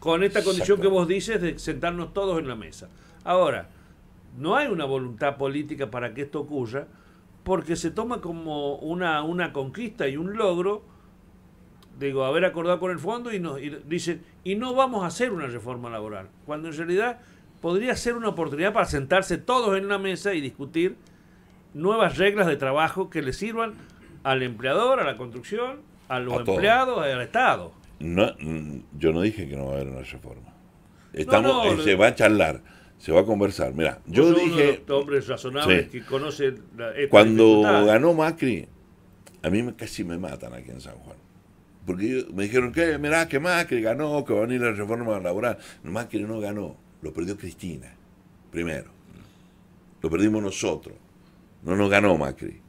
Con esta condición que vos dices de sentarnos todos en la mesa. Ahora, no hay una voluntad política para que esto ocurra, porque se toma como una, una conquista y un logro, digo, haber acordado con el fondo y, nos, dicen, y no vamos a hacer una reforma laboral, cuando en realidad podría ser una oportunidad para sentarse todos en una mesa y discutir nuevas reglas de trabajo que le sirvan al empleador, a la construcción, a los empleados, al Estado. No, mm, yo no dije que no va a haber una reforma. Estamos, se va a charlar se va a conversar. Mira, yo dije. hombres razonables que conocen. Cuando ganó Macri, a mí me, casi me matan aquí en San Juan. Porque me dijeron que, mirá, que Macri ganó, que va a venir la reforma laboral. Macri no ganó, lo perdió Cristina, primero. Lo perdimos nosotros. No nos ganó Macri.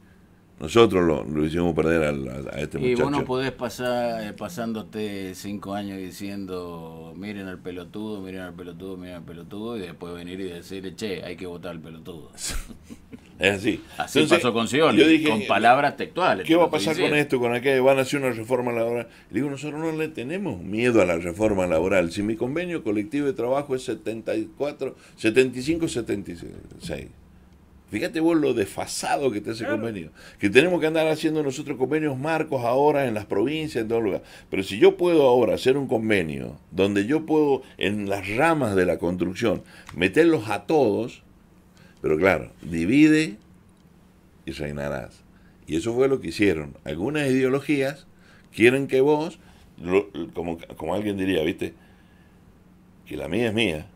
Nosotros lo, hicimos perder a, este muchacho. Y vos no podés pasar eh, pasándote cinco años diciendo, miren al pelotudo, miren al pelotudo, miren al pelotudo, y después venir y decirle, che, hay que votar al pelotudo. es así. Así pasó con Sion, con eh, palabras textuales. ¿Qué va a pasar con esto, con aquello? ¿Van a hacer una reforma laboral? Le digo, nosotros no le tenemos miedo a la reforma laboral. Si mi convenio colectivo de trabajo es 74, 75, 76. Fíjate vos lo desfasado que está ese convenio. Que tenemos que andar haciendo nosotros convenios marcos ahora en las provincias, en todo lugar. Pero si yo puedo ahora hacer un convenio donde yo puedo en las ramas de la construcción meterlos a todos, pero claro, divide y reinarás. Y eso fue lo que hicieron. Algunas ideologías quieren que vos, como, como alguien diría, viste, que la mía es mía,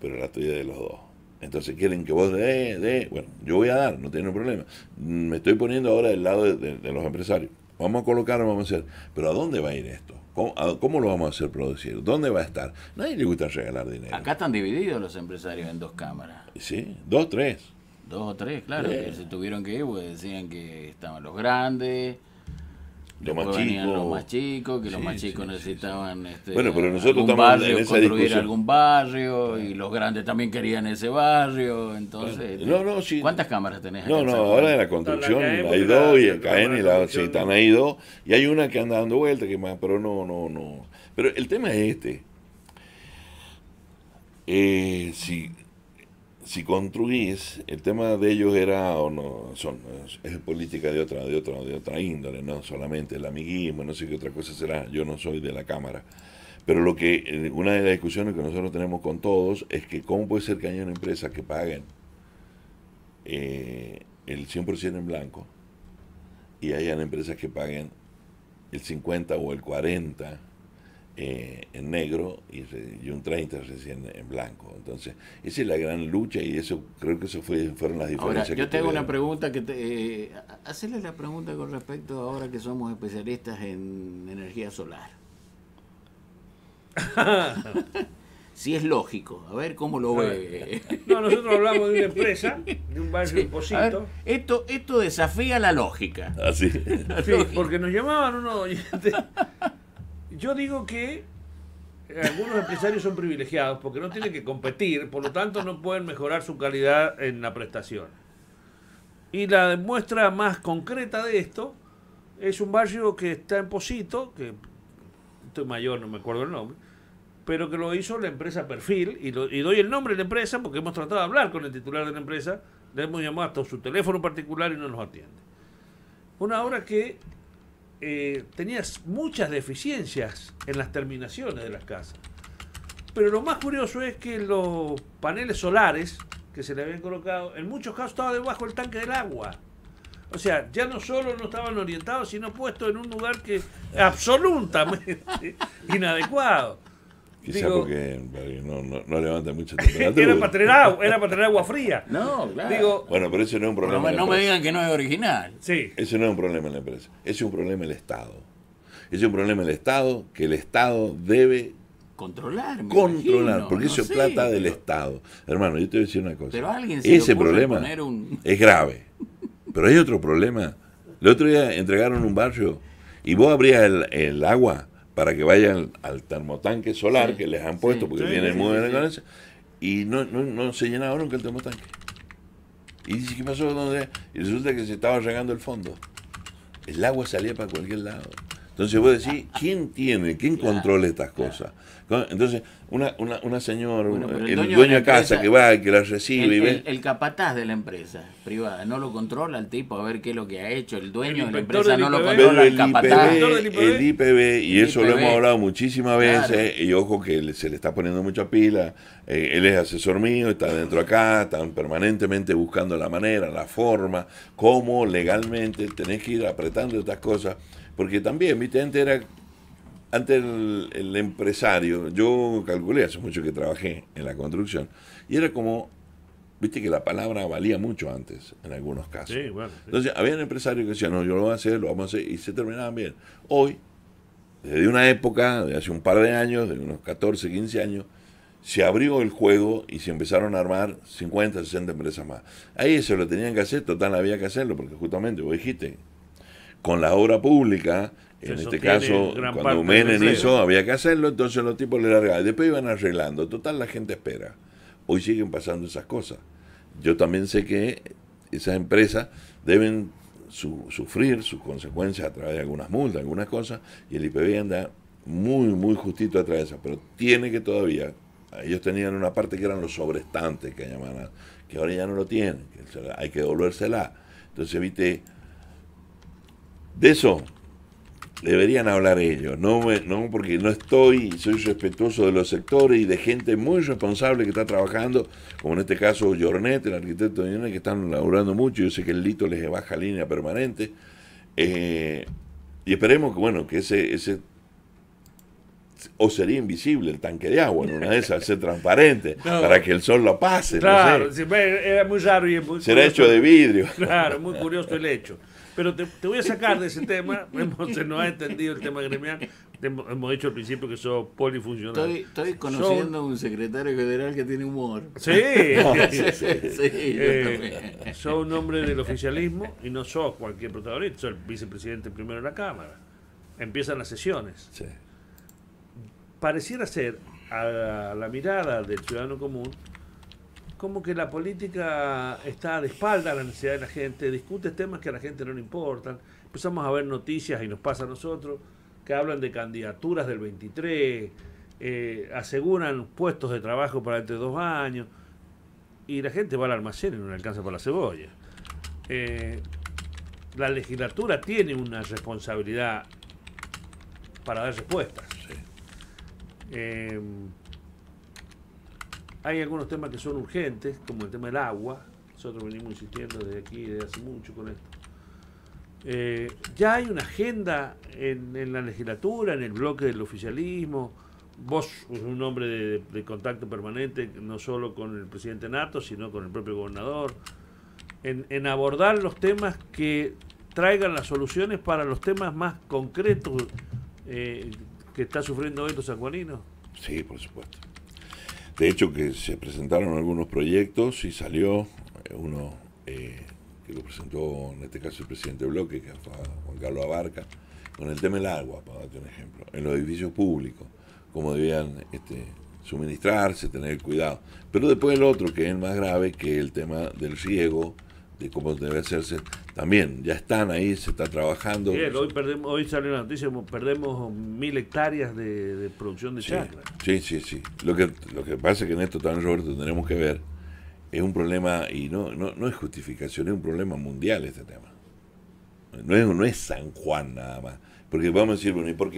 pero la tuya es de los dos. Entonces quieren que vos de, de, bueno, yo voy a dar, no tiene problema. Me estoy poniendo ahora del lado de, los empresarios. Vamos a colocar, vamos a hacer, pero ¿a dónde va a ir esto? ¿Cómo, lo vamos a hacer producir? ¿Dónde va a estar? Nadie le gusta regalar dinero. Acá están divididos los empresarios en dos cámaras. Sí, dos, tres. Dos o tres, claro, se tuvieron que ir, porque decían que estaban los grandes, los más chicos. los más chicos, que los más chicos necesitaban este, bueno, pero nosotros algún estamos barrio, en construir algún barrio y los grandes también querían ese barrio, entonces... No, no, sí ¿Cuántas cámaras tenés? No, no, ahora en la construcción hay dos y acá en la están ahí dos y hay una que anda dando vueltas que pero no, no, no. Pero el tema es este. Eh, si construís, el tema de ellos era, o no, son, es política de otra, de otra, de otra índole, no solamente el amiguismo, no sé qué otra cosa será, yo no soy de la Cámara. Pero lo que, eh, una de las discusiones que nosotros tenemos con todos es que cómo puede ser que haya una empresa que paguen eh, el 100% en blanco y hayan empresas que paguen el 50 o el 40 eh, en negro y, un 30 recién en blanco. Entonces, esa es la gran lucha y eso creo que eso fue, fueron las diferencias. Ahora, yo tengo una pregunta que te... Eh, la pregunta con respecto a ahora que somos especialistas en energía solar. si es lógico, a ver cómo lo ve. No, nosotros hablamos de una empresa, de un barrio imposito. esto, esto desafía la lógica. Así. porque nos llamaban unos oyentes yo digo que algunos empresarios son privilegiados porque no tienen que competir, por lo tanto no pueden mejorar su calidad en la prestación. Y la demuestra más concreta de esto es un barrio que está en Posito, que estoy mayor, no me acuerdo el nombre, pero que lo hizo la empresa Perfil, y, doy el nombre de la empresa porque hemos tratado de hablar con el titular de la empresa, le hemos llamado hasta su teléfono particular y no nos atiende. Una obra que eh, tenías muchas deficiencias en las terminaciones de las casas. Pero lo más curioso es que los paneles solares que se le habían colocado, en muchos casos estaba debajo del tanque del agua. O sea, ya no solo no estaban orientados, sino puestos en un lugar que absolutamente inadecuado. Quizá porque no, no, no, levanta mucha temperatura. era, para tener agua, era agua fría. No, claro. Digo, bueno, pero eso no es un problema. No, no me digan que no es original. Sí. Eso no es un problema en la empresa. Es un problema el Estado. Es un problema el Estado que el Estado debe controlar. Controlar, porque eso es plata del Estado. Hermano, yo te voy a decir una cosa. Pero alguien se Ese problema poner un... es grave. Pero hay otro problema. El otro día entregaron un barrio y vos abrías el, el agua para que vayan al termotanque solar que les han puesto, porque viene el muy de la y no, no, no se llenaba nunca el termotanque. Y dice, ¿qué pasó? ¿Dónde? Y resulta que se estaba regando el fondo. El agua salía para cualquier lado. Entonces vos decís, ¿quién tiene, quién controla estas cosas? Entonces, una, señora, el, dueño, de casa que va, que la recibe el, capataz de la empresa privada, no lo controla el tipo a ver qué es lo que ha hecho. El dueño de la empresa no lo controla el, capataz. IPB, el IPB, y eso lo hemos hablado muchísimas veces. Y ojo que se le está poniendo mucha pila. Eh, él es asesor mío, está dentro acá, están permanentemente buscando la manera, la forma, cómo legalmente tenés que ir apretando estas cosas. Porque también, viste, antes era antes el, empresario, yo calculé, hace mucho que trabajé en la construcción, y era como, viste que la palabra valía mucho antes, en algunos casos. Entonces, había un empresario que decía no, yo lo voy a hacer, lo vamos a hacer, y se terminaban bien. Hoy, desde una época, de hace un par de años, de unos 14, 15 años, se abrió el juego y se empezaron a armar 50, 60 empresas más. Ahí eso lo tenían que hacer, total había que hacerlo, porque justamente vos dijiste, con la obra pública en este caso, cuando Menem hizo, había que hacerlo, entonces los tipos le largaban. Después iban arreglando. Total, la gente espera. Hoy siguen pasando esas cosas. Yo también sé que esas empresas deben sufrir sus consecuencias a través de algunas multas, algunas cosas, y el IPB anda muy, muy justito a través de eso. pero tiene que todavía, ellos tenían una parte que eran los sobrestantes que llamaban, que ahora ya no lo tienen, hay que devolvérsela. Entonces, viste, de eso deberían hablar ellos, no, porque no estoy, soy respetuoso de los sectores y de gente muy responsable que está trabajando, como en este caso Jornet, el arquitecto de Jornet, que están laburando mucho, yo sé que el Lito les baja línea permanente, eh, y esperemos que, bueno, que ese, ese o sería invisible el tanque de agua en una de esas, ser transparente, para que el sol lo pase. Claro, era muy raro. Y muy Será hecho de vidrio. Claro, muy curioso el hecho. Pero te, voy a sacar de ese tema. se nos ha entendido el tema gremial. Hemos dicho al principio que sos polifuncional. Estoy, conociendo a un secretario general que tiene humor. Sí, sí, sí, sos un hombre del oficialismo y no sos cualquier protagonista. soy el vicepresidente primero de la Cámara. Empiezan las sesiones. Pareciera ser, a la mirada del ciudadano común, como que la política está de espalda a la necesidad de la gente, discute temas que a la gente no le importan. Empezamos a ver noticias y nos pasa a nosotros que hablan de candidaturas del 23, eh, aseguran puestos de trabajo para entre dos años y la gente va al almacén y no le alcanza para la cebolla. Eh, la legislatura tiene una responsabilidad para dar respuestas. Eh, hay algunos temas que son urgentes, como el tema del agua. Nosotros venimos insistiendo desde aquí, desde hace mucho con esto. Eh, ya hay una agenda en, la legislatura, en el bloque del oficialismo. Vos un hombre de, contacto permanente, no solo con el presidente Nato, sino con el propio gobernador, en, abordar los temas que traigan las soluciones para los temas más concretos eh, que está sufriendo hoy los sanjuaninos. Sí, por supuesto. De hecho que se presentaron algunos proyectos y salió eh, uno eh, que lo presentó en este caso el presidente bloque, que fue Juan Carlos Abarca, con el tema del agua, para darte un ejemplo, en los edificios públicos, cómo debían este, suministrarse, tener cuidado. Pero después el otro, que es el más grave, que es el tema del riego de cómo debe hacerse, también ya están ahí, se está trabajando. hoy, perdemos, hoy sale la noticia, perdemos mil hectáreas de, producción de chacra. Sí, sí, sí. Lo que, lo que pasa es que en esto también, Roberto, tenemos que ver, es un problema, y no, no, es justificación, es un problema mundial este tema. No es, no es San Juan nada más. Porque vamos a decir, bueno, ¿y por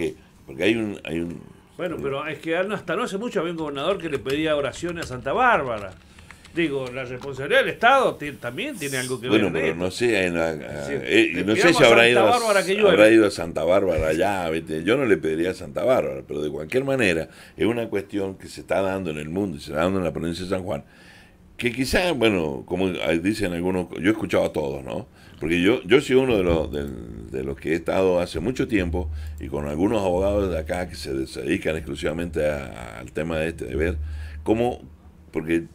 Porque hay un... Hay un bueno, eh, pero es que hasta no hace mucho había un gobernador que le pedía oraciones a Santa Bárbara. Digo, la responsabilidad del Estado también tiene algo que ver. Bueno, pero no sé, eh, no sé si habrá ido, a, Santa Bárbara allá. Yo no le pediría a Santa Bárbara, pero de cualquier manera es una cuestión que se está dando en el mundo y se está dando en la provincia de San Juan. Que quizás, bueno, como dicen algunos, yo he escuchado a todos, ¿no? Porque yo, yo soy uno de los, de, los que he estado hace mucho tiempo y con algunos abogados de acá que se dedican exclusivamente al tema de este, de ver cómo, porque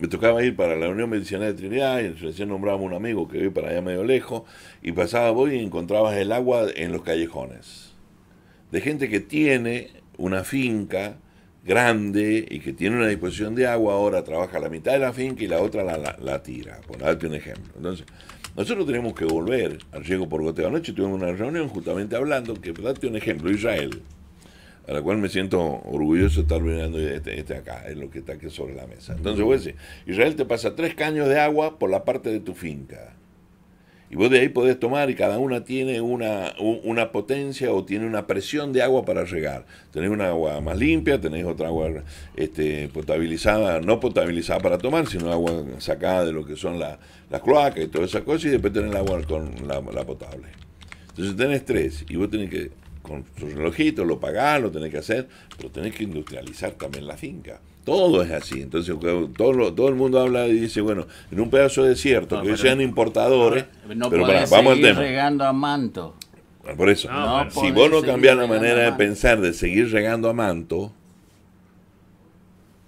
me tocaba ir para la Unión Medicinal de Trinidad y recién a un amigo que vive para allá medio lejos y pasaba voy y encontrabas el agua en los callejones. De gente que tiene una finca grande y que tiene una disposición de agua, ahora trabaja la mitad de la finca y la otra la, la, tira, por darte un ejemplo. Entonces, nosotros tenemos que volver al riego por goteo. Anoche tuvimos una reunión justamente hablando, que darte un ejemplo, Israel a la cual me siento orgulloso de estar mirando este, este, acá, es lo que está aquí sobre la mesa. Entonces vos Israel te pasa tres caños de agua por la parte de tu finca. Y vos de ahí podés tomar y cada una tiene una, una potencia o tiene una presión de agua para regar. Tenés una agua más limpia, tenés otra agua este, potabilizada, no potabilizada para tomar, sino agua sacada de lo que son las cloacas y todas esas cosas, y después tenés el agua con potable. Entonces tenés tres y vos tenés que con sus relojitos, lo pagás, lo tenés que hacer, pero tenés que industrializar también la finca. Todo es así. Entonces, todo, todo el mundo habla y dice, bueno, en un pedazo de desierto, que ellos sean importadores, pero vamos al tema. regando a manto. Ah, por eso, si vos no cambiás la manera de pensar de seguir regando a manto,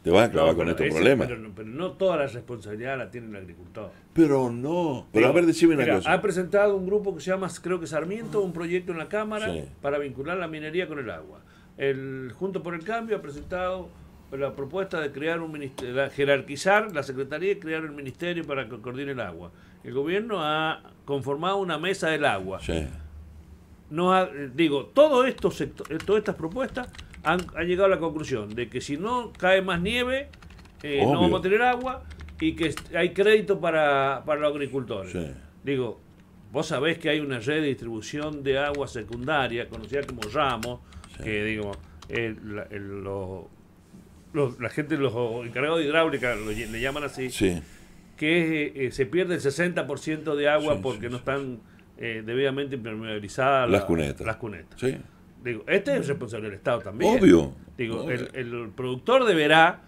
te van a clavar con estos problemas. Pero no, toda la responsabilidad la tiene el agricultor. Pero no. Pero a ver, una cosa. Ha presentado un grupo que se llama, creo que Sarmiento, un proyecto en la Cámara para vincular la minería con el agua. El Junto por el Cambio ha presentado la propuesta de crear un ministerio, jerarquizar la Secretaría y crear el ministerio para coordinar el agua. El gobierno ha conformado una mesa del agua. Sí. No digo, todo esto, todas estas propuestas han, llegado a la conclusión de que si no cae más nieve, eh, no vamos a tener agua y que hay crédito para, para los agricultores. Digo, vos sabés que hay una red de distribución de agua secundaria, conocida como ramos, que digo, la gente, los encargados de hidráulica le llaman así, que eh, se pierde el 60% de agua porque no están eh, debidamente impermeabilizadas las, cunetas. Las cunetas. Digo, este es responsable del Estado también. Obvio. Digo, eh. El, productor deberá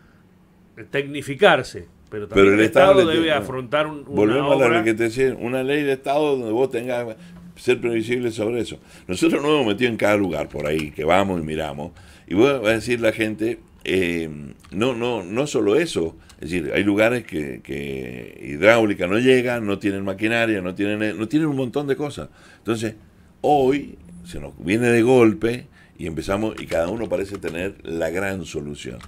tecnificarse, pero también el, Estado, debe afrontar un, una Volvemos a que una ley de Estado donde vos tengas ser previsible sobre eso. Nosotros nos hemos metido en cada lugar por ahí, que vamos y miramos, y vos vas a decir la gente, eh, no, no, no solo eso, es decir, hay lugares que, que hidráulica no llega, no tienen maquinaria, no tienen, no tienen un montón de cosas. Entonces, hoy se nos viene de golpe y empezamos y cada uno parece tener la gran solución.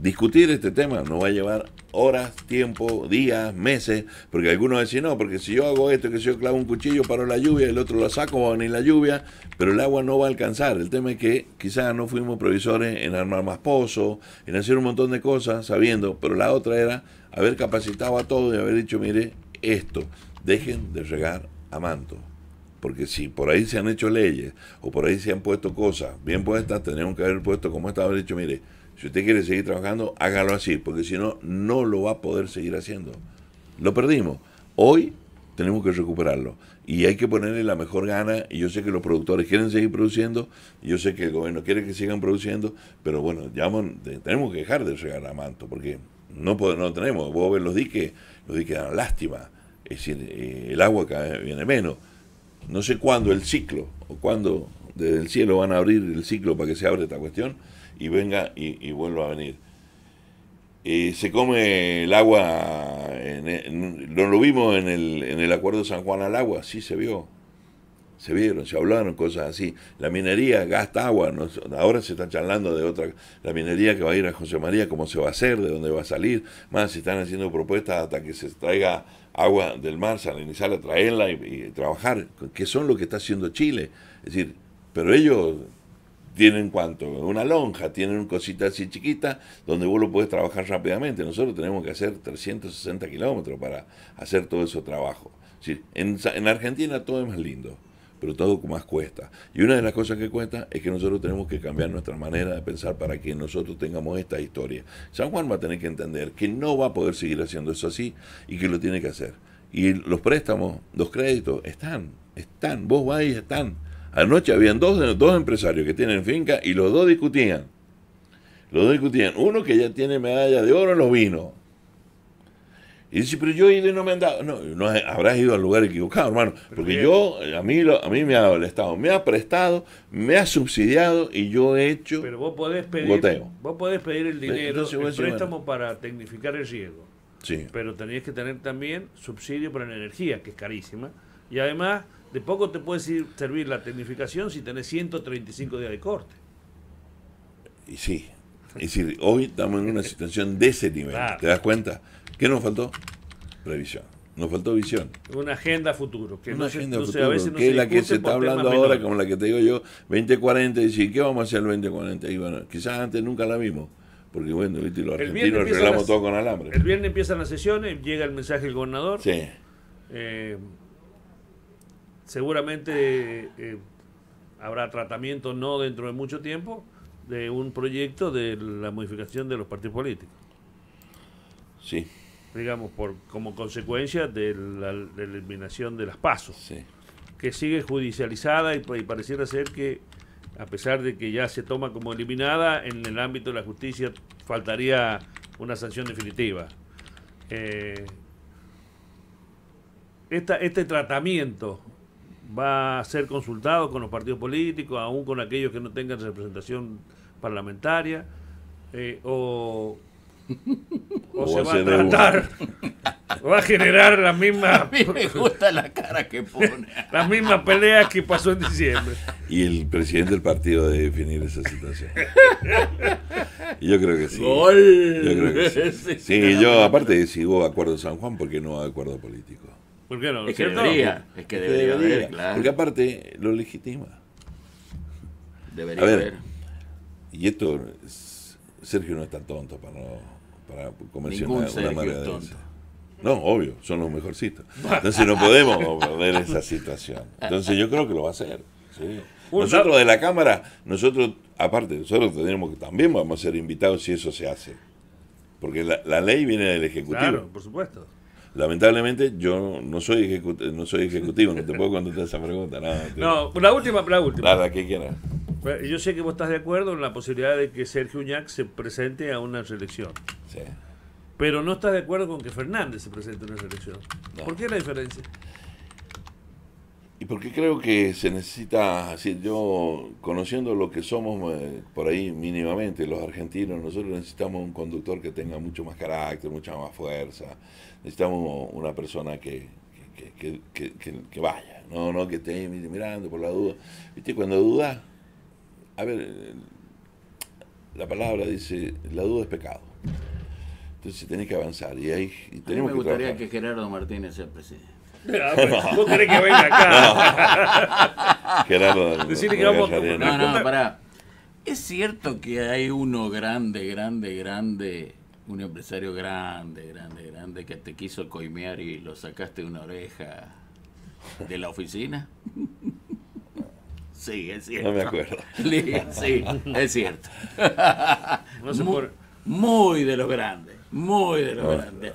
Discutir este tema nos va a llevar horas, tiempo, días, meses, porque algunos dicen, no, porque si yo hago esto, que si yo clavo un cuchillo, paro la lluvia, el otro lo saco, va a venir la lluvia, pero el agua no va a alcanzar. El tema es que quizás no fuimos provisores en armar más pozos, en hacer un montón de cosas, sabiendo, pero la otra era haber capacitado a todos y haber dicho, mire, esto, dejen de regar a manto. Porque si por ahí se han hecho leyes o por ahí se han puesto cosas bien puestas, tenemos que haber puesto como estaba dicho, mire, si usted quiere seguir trabajando, hágalo así, porque si no, no lo va a poder seguir haciendo. Lo perdimos. Hoy tenemos que recuperarlo. Y hay que ponerle la mejor gana. Y yo sé que los productores quieren seguir produciendo. yo sé que el gobierno quiere que sigan produciendo. Pero bueno, ya tenemos que dejar de regar a manto. Porque no, podemos, no tenemos. Vos ves los diques. Los diques dan lástima. Es decir, eh, el agua viene menos no sé cuándo el ciclo, o cuándo desde el cielo van a abrir el ciclo para que se abra esta cuestión y venga y, vuelva a venir. Eh, se come el agua, no e, lo vimos en el, en el acuerdo de San Juan al agua, sí se vio, se vieron, se hablaron cosas así. La minería gasta agua, ahora se están charlando de otra, la minería que va a ir a José María, cómo se va a hacer, de dónde va a salir, más se están haciendo propuestas hasta que se traiga agua del mar, a traerla y, trabajar, que son lo que está haciendo Chile. Es decir, pero ellos tienen cuánto, una lonja, tienen una cosita así chiquita donde vos lo puedes trabajar rápidamente. Nosotros tenemos que hacer 360 kilómetros para hacer todo ese trabajo. Es en Argentina todo es más lindo pero todo más cuesta. Y una de las cosas que cuesta es que nosotros tenemos que cambiar nuestra manera de pensar para que nosotros tengamos esta historia. San Juan va a tener que entender que no va a poder seguir haciendo eso así y que lo tiene que hacer. Y los préstamos, los créditos, están, están, vos vais, están. Anoche habían dos, dos empresarios que tienen finca y los dos discutían. Los dos discutían. Uno que ya tiene medalla de oro en los vinos y dice, pero yo he y no me han dado. No, habrás ido al lugar equivocado, hermano. Porque yo, a mí, a mí me ha dado Estado, me ha prestado, me ha subsidiado y yo he hecho. Pero vos podés pedir, Vos podés pedir el dinero, el préstamo para tecnificar el riego. Sí. Pero tenías que tener también subsidio para la energía, que es carísima. Y además, de poco te puede servir la tecnificación si tenés 135 días de corte. Y sí. Es decir, hoy estamos en una situación de ese nivel. ¿Te das cuenta? ¿Qué nos faltó? Previsión. Nos faltó visión. Una agenda futuro. una agenda futuro, que es la que se está hablando ahora, como la que te digo yo, 2040, y decir, ¿qué vamos a hacer el 2040? Y bueno, quizás antes nunca la vimos. Porque bueno, viste, los argentinos arreglamos todo con alambre. El viernes empiezan las sesiones, llega el mensaje del gobernador. Sí. Eh, seguramente eh, habrá tratamiento, no dentro de mucho tiempo, de un proyecto de la modificación de los partidos políticos. Sí digamos, por como consecuencia de la, eliminación de las pasos, que sigue judicializada y, pareciera ser que, a pesar de que ya se toma como eliminada, en el ámbito de la justicia faltaría una sanción definitiva. Eh, este tratamiento va a ser consultado con los partidos políticos, aún con aquellos que no tengan representación parlamentaria, eh, o o, se va a tratar. Va a generar la misma. A me gusta la cara que pone. La misma pelea que pasó en diciembre. Y el presidente del partido debe definir esa situación. Yo creo que sí. Yo creo que sí. sí. yo aparte si hubo acuerdo San Juan porque no hay acuerdo político. Porque no? Es que debería. Es que debería, haber, claro. Porque aparte lo legitima. Debería haber. Y esto. Es, Sergio no es tan tonto para, no, para una manera de tonto. No, obvio, son los mejorcitos. Entonces no podemos perder esa situación. Entonces yo creo que lo va a hacer. Nosotros de la Cámara, nosotros, aparte, nosotros tenemos que también vamos a ser invitados si eso se hace. Porque la, ley viene del Ejecutivo. Claro, por supuesto. Lamentablemente yo no soy ejecutivo, no soy ejecutivo, no te puedo contestar esa pregunta. Nada, no, la última, la última. La, la que quieras. Yo sé que vos estás de acuerdo en la posibilidad de que Sergio Uñac se presente a una reelección. Sí. Pero no estás de acuerdo con que Fernández se presente a una selección. ¿Por qué la diferencia? Y porque creo que se necesita, así, yo conociendo lo que somos eh, por ahí mínimamente, los argentinos, nosotros necesitamos un conductor que tenga mucho más carácter, mucha más fuerza, necesitamos una persona que, que, que vaya, no, no que esté mirando por la duda. ¿Viste? Cuando dudas, a ver, eh, la palabra dice, la duda es pecado. Entonces tenés que avanzar y ahí y tenemos a mí me gustaría que, Gerardo Martínez sea presidente. no. Ah, pues, vos que venga acá. Gerardo. Decirle que No, no, no, pará. Es cierto que hay uno grande, grande, grande, un empresario grande, grande, grande que te quiso coimear y lo sacaste de una oreja de la oficina. Sí, es cierto. No me acuerdo. Sí, es cierto. muy, de los grandes, muy de los grande. Ah. grandes.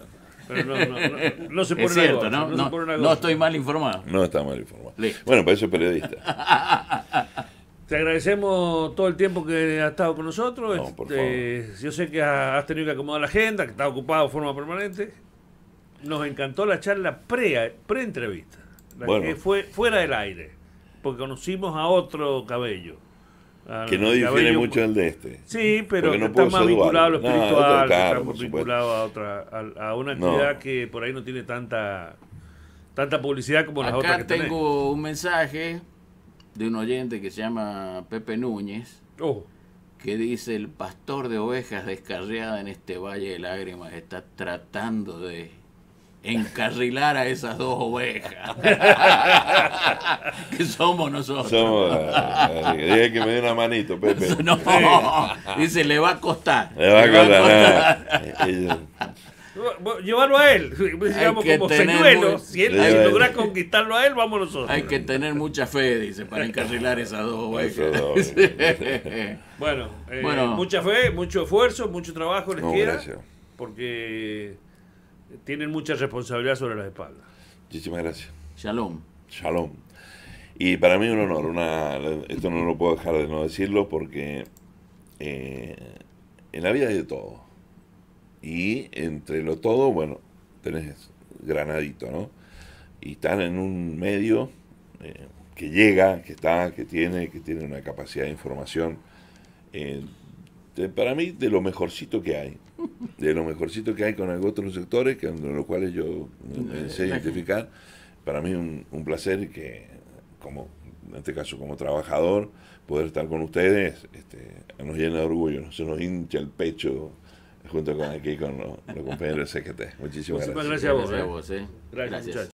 Pero no, no, no, no se pone cierto, no, no, estoy mal informado. No está mal informado. Bueno, para eso es periodista. Te agradecemos todo el tiempo que has estado con nosotros. No, por favor. Este, yo sé que has tenido que acomodar la agenda, que está ocupado de forma permanente. Nos encantó la charla pre-entrevista, que fue fuera del aire porque conocimos a otro cabello. Que no difiere mucho del de este. Sí, pero que está más vinculado a espiritual, vinculado a, otra, a, una actividad que por ahí no tiene tanta, tanta publicidad como las otras. Acá tengo un mensaje de un oyente que se llama Pepe Núñez. Oh que dice el pastor de ovejas descarriada en este valle de lágrimas está tratando de encarrilar a esas dos ovejas que somos nosotros. Somos, eh, eh, que me dé una manito, Pepe. No, dice, le va a costar. Le va a costar. a eh, Llevarlo a él, digamos como señuelo. Si él logra conquistarlo a él, vamos nosotros. Hay que tener mucha fe, dice, para encarrilar esas dos ovejas. bueno, mucha fe, mucho esfuerzo, mucho trabajo les quiero Porque tienen mucha responsabilidad sobre las espaldas. Muchísimas gracias. Shalom. Shalom. Y para mí un honor, una, esto no lo puedo dejar de no decirlo porque eh, en la vida hay de todo. Y entre lo todo, bueno, tenés granadito, ¿no? Y están en un medio eh, que llega, que está, que tiene, que tiene una capacidad de información. Eh, para mí, de lo mejorcito que hay de lo mejorcito que hay con otros sectores, que, en los cuales yo me eh, sé identificar. Para mí un, un placer que, como en este caso como trabajador, poder estar con ustedes, este, nos llena de orgullo, se nos hincha el pecho junto con aquí con los, compañeros del CGT. Muchísimas gracias. Muchísimas gracias a vos. gracias. Eh. Eh.